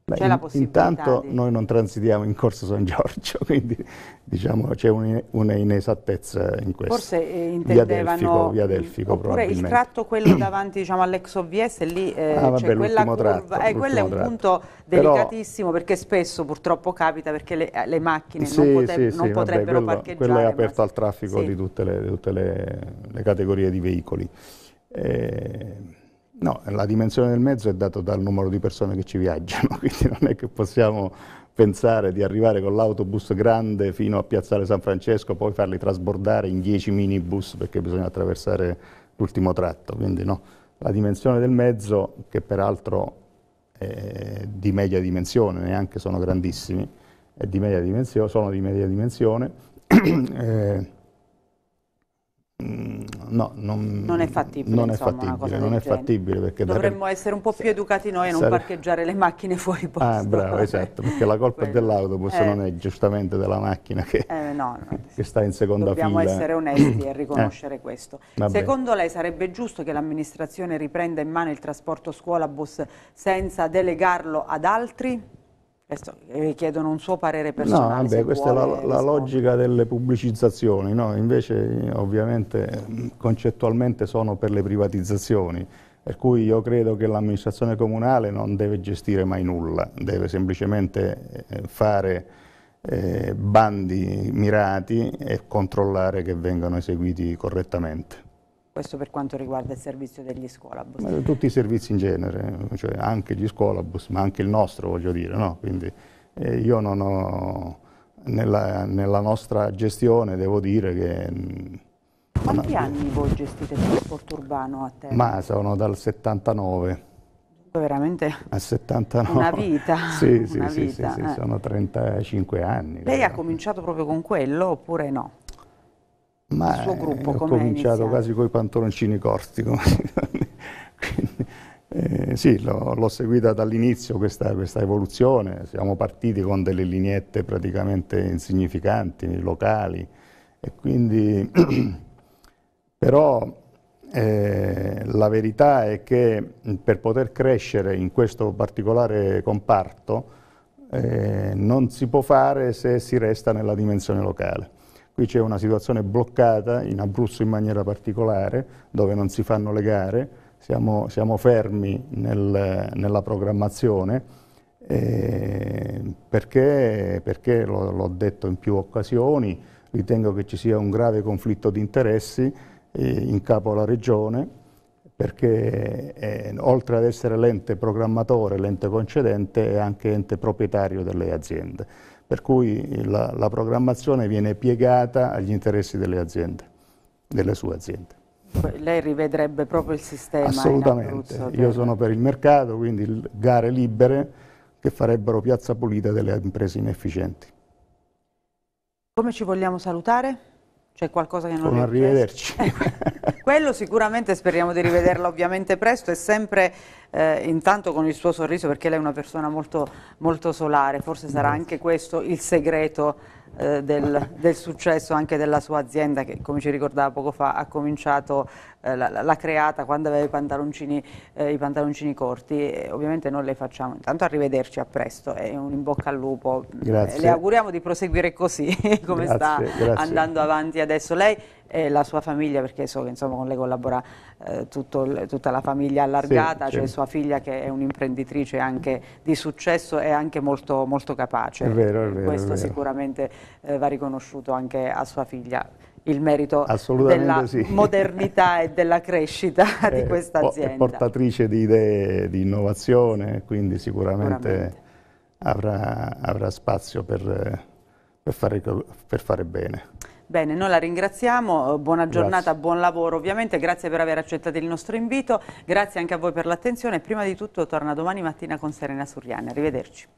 Beh, in, intanto di... noi non transitiamo in Corso San Giorgio, *laughs* quindi diciamo c'è un'inesattezza in questo. Forse eh, intendevano... Via Delfico, via Delfico oppure il tratto quello *coughs* davanti diciamo, all'ex OVS, lì eh, ah, vabbè, quella curva... Tratto, eh, quello è un tratto. punto delicatissimo Però... perché spesso purtroppo capita perché le, le macchine sì, non, pote... sì, non sì, potrebbero vabbè, quello, parcheggiare. Quello è aperto ma... al traffico di tutte, le, di tutte le, le, categorie di veicoli. Eh... No, la dimensione del mezzo è data dal numero di persone che ci viaggiano, *laughs* quindi non è che possiamo pensare di arrivare con l'autobus grande fino a Piazzale San Francesco, poi farli trasbordare in 10 minibus perché bisogna attraversare l'ultimo tratto, quindi no. La dimensione del mezzo, che peraltro è di media dimensione, neanche sono grandissimi, di media sono di media dimensione, *clears throat* eh, Mm, no, non, non, è fattibile. Non, insomma, è fattibile, non è fattibile perché dovremmo essere un po' più educati noi e non sare... parcheggiare le macchine fuori ah, posto. Ah, bravo, *laughs* esatto, perché la colpa è dell'autobus, eh. non è giustamente della macchina che, eh, no, no. *laughs* che sta in seconda Dobbiamo fila. Dobbiamo essere onesti *coughs* e riconoscere eh. questo. Vabbè. Secondo lei sarebbe giusto che l'amministrazione riprenda in mano il trasporto scuola-bus senza delegarlo ad altri? Questo eh, chiedono un suo parere personale. No, vabbè, questa è la, la logica delle pubblicizzazioni, no? invece ovviamente concettualmente sono per le privatizzazioni, per cui io credo che l'amministrazione comunale non deve gestire mai nulla, deve semplicemente eh, fare eh, bandi mirati e controllare che vengano eseguiti correttamente. Questo per quanto riguarda il servizio degli scolabus. Ma tutti i servizi in genere, cioè anche gli scolabus, ma anche il nostro, voglio dire. No? Quindi, eh, io non ho, nella, nella, nostra gestione devo dire che... Mm, Quanti ma, anni voi gestite il trasporto urbano a Terra? Ma sono dal 79. Veramente a 79. una vita. *laughs* Sì, sì, una sì, vita. sì, sì eh. sono 35 anni. Lei però. ha cominciato proprio con quello oppure no? Ma il suo gruppo eh, ho cominciato quasi con i pantaloncini corti. *laughs* eh, sì, l'ho seguita dall'inizio questa, questa, evoluzione, siamo partiti con delle lineette praticamente insignificanti, locali, e quindi *clears throat* però eh, la verità è che per poter crescere in questo particolare comparto eh, non si può fare se si resta nella dimensione locale. Qui c'è una situazione bloccata, in Abruzzo in maniera particolare, dove non si fanno le gare, siamo, siamo fermi nel, nella programmazione, eh, perché, perché l'ho detto in più occasioni, ritengo che ci sia un grave conflitto di interessi eh, in capo alla Regione, perché eh, oltre ad essere l'ente programmatore, l'ente concedente, è anche ente proprietario delle aziende per cui la, la programmazione viene piegata agli interessi delle aziende, delle sue aziende. Lei rivedrebbe proprio il sistema? Assolutamente, Abruzzo, io certo. sono per il mercato, quindi gare libere che farebbero piazza pulita delle imprese inefficienti. Come ci vogliamo salutare? C'è qualcosa che non... Con arrivederci. *laughs* *laughs* Quello sicuramente speriamo di rivederla ovviamente presto e sempre eh, intanto con il suo sorriso perché lei è una persona molto, molto solare, forse sarà anche questo il segreto eh, del, del, successo anche della sua azienda che come ci ricordava poco fa ha cominciato eh, l'ha creata quando aveva i pantaloncini, eh, i pantaloncini corti e ovviamente noi le facciamo intanto arrivederci a presto e un in bocca al lupo grazie. le auguriamo di proseguire così *laughs* come grazie, sta grazie. andando avanti adesso lei e la sua famiglia, perché so che insomma, con lei collabora eh, tutto, tutta la famiglia allargata, sì, c'è cioè sua figlia che è un'imprenditrice anche di successo e anche molto, molto capace. È vero, è vero, Questo è vero. sicuramente eh, va riconosciuto anche a sua figlia il merito della sì. *laughs* modernità e della crescita eh, *laughs* di questa azienda. È portatrice di idee di innovazione, quindi sicuramente, sicuramente. Avrà, avrà, spazio per, per, fare, per fare bene. Bene, noi la ringraziamo, eh, buona giornata, grazie. buon lavoro ovviamente, grazie per aver accettato il nostro invito, grazie anche a voi per l'attenzione e prima di tutto torna domani mattina con Serena Suriani, arrivederci.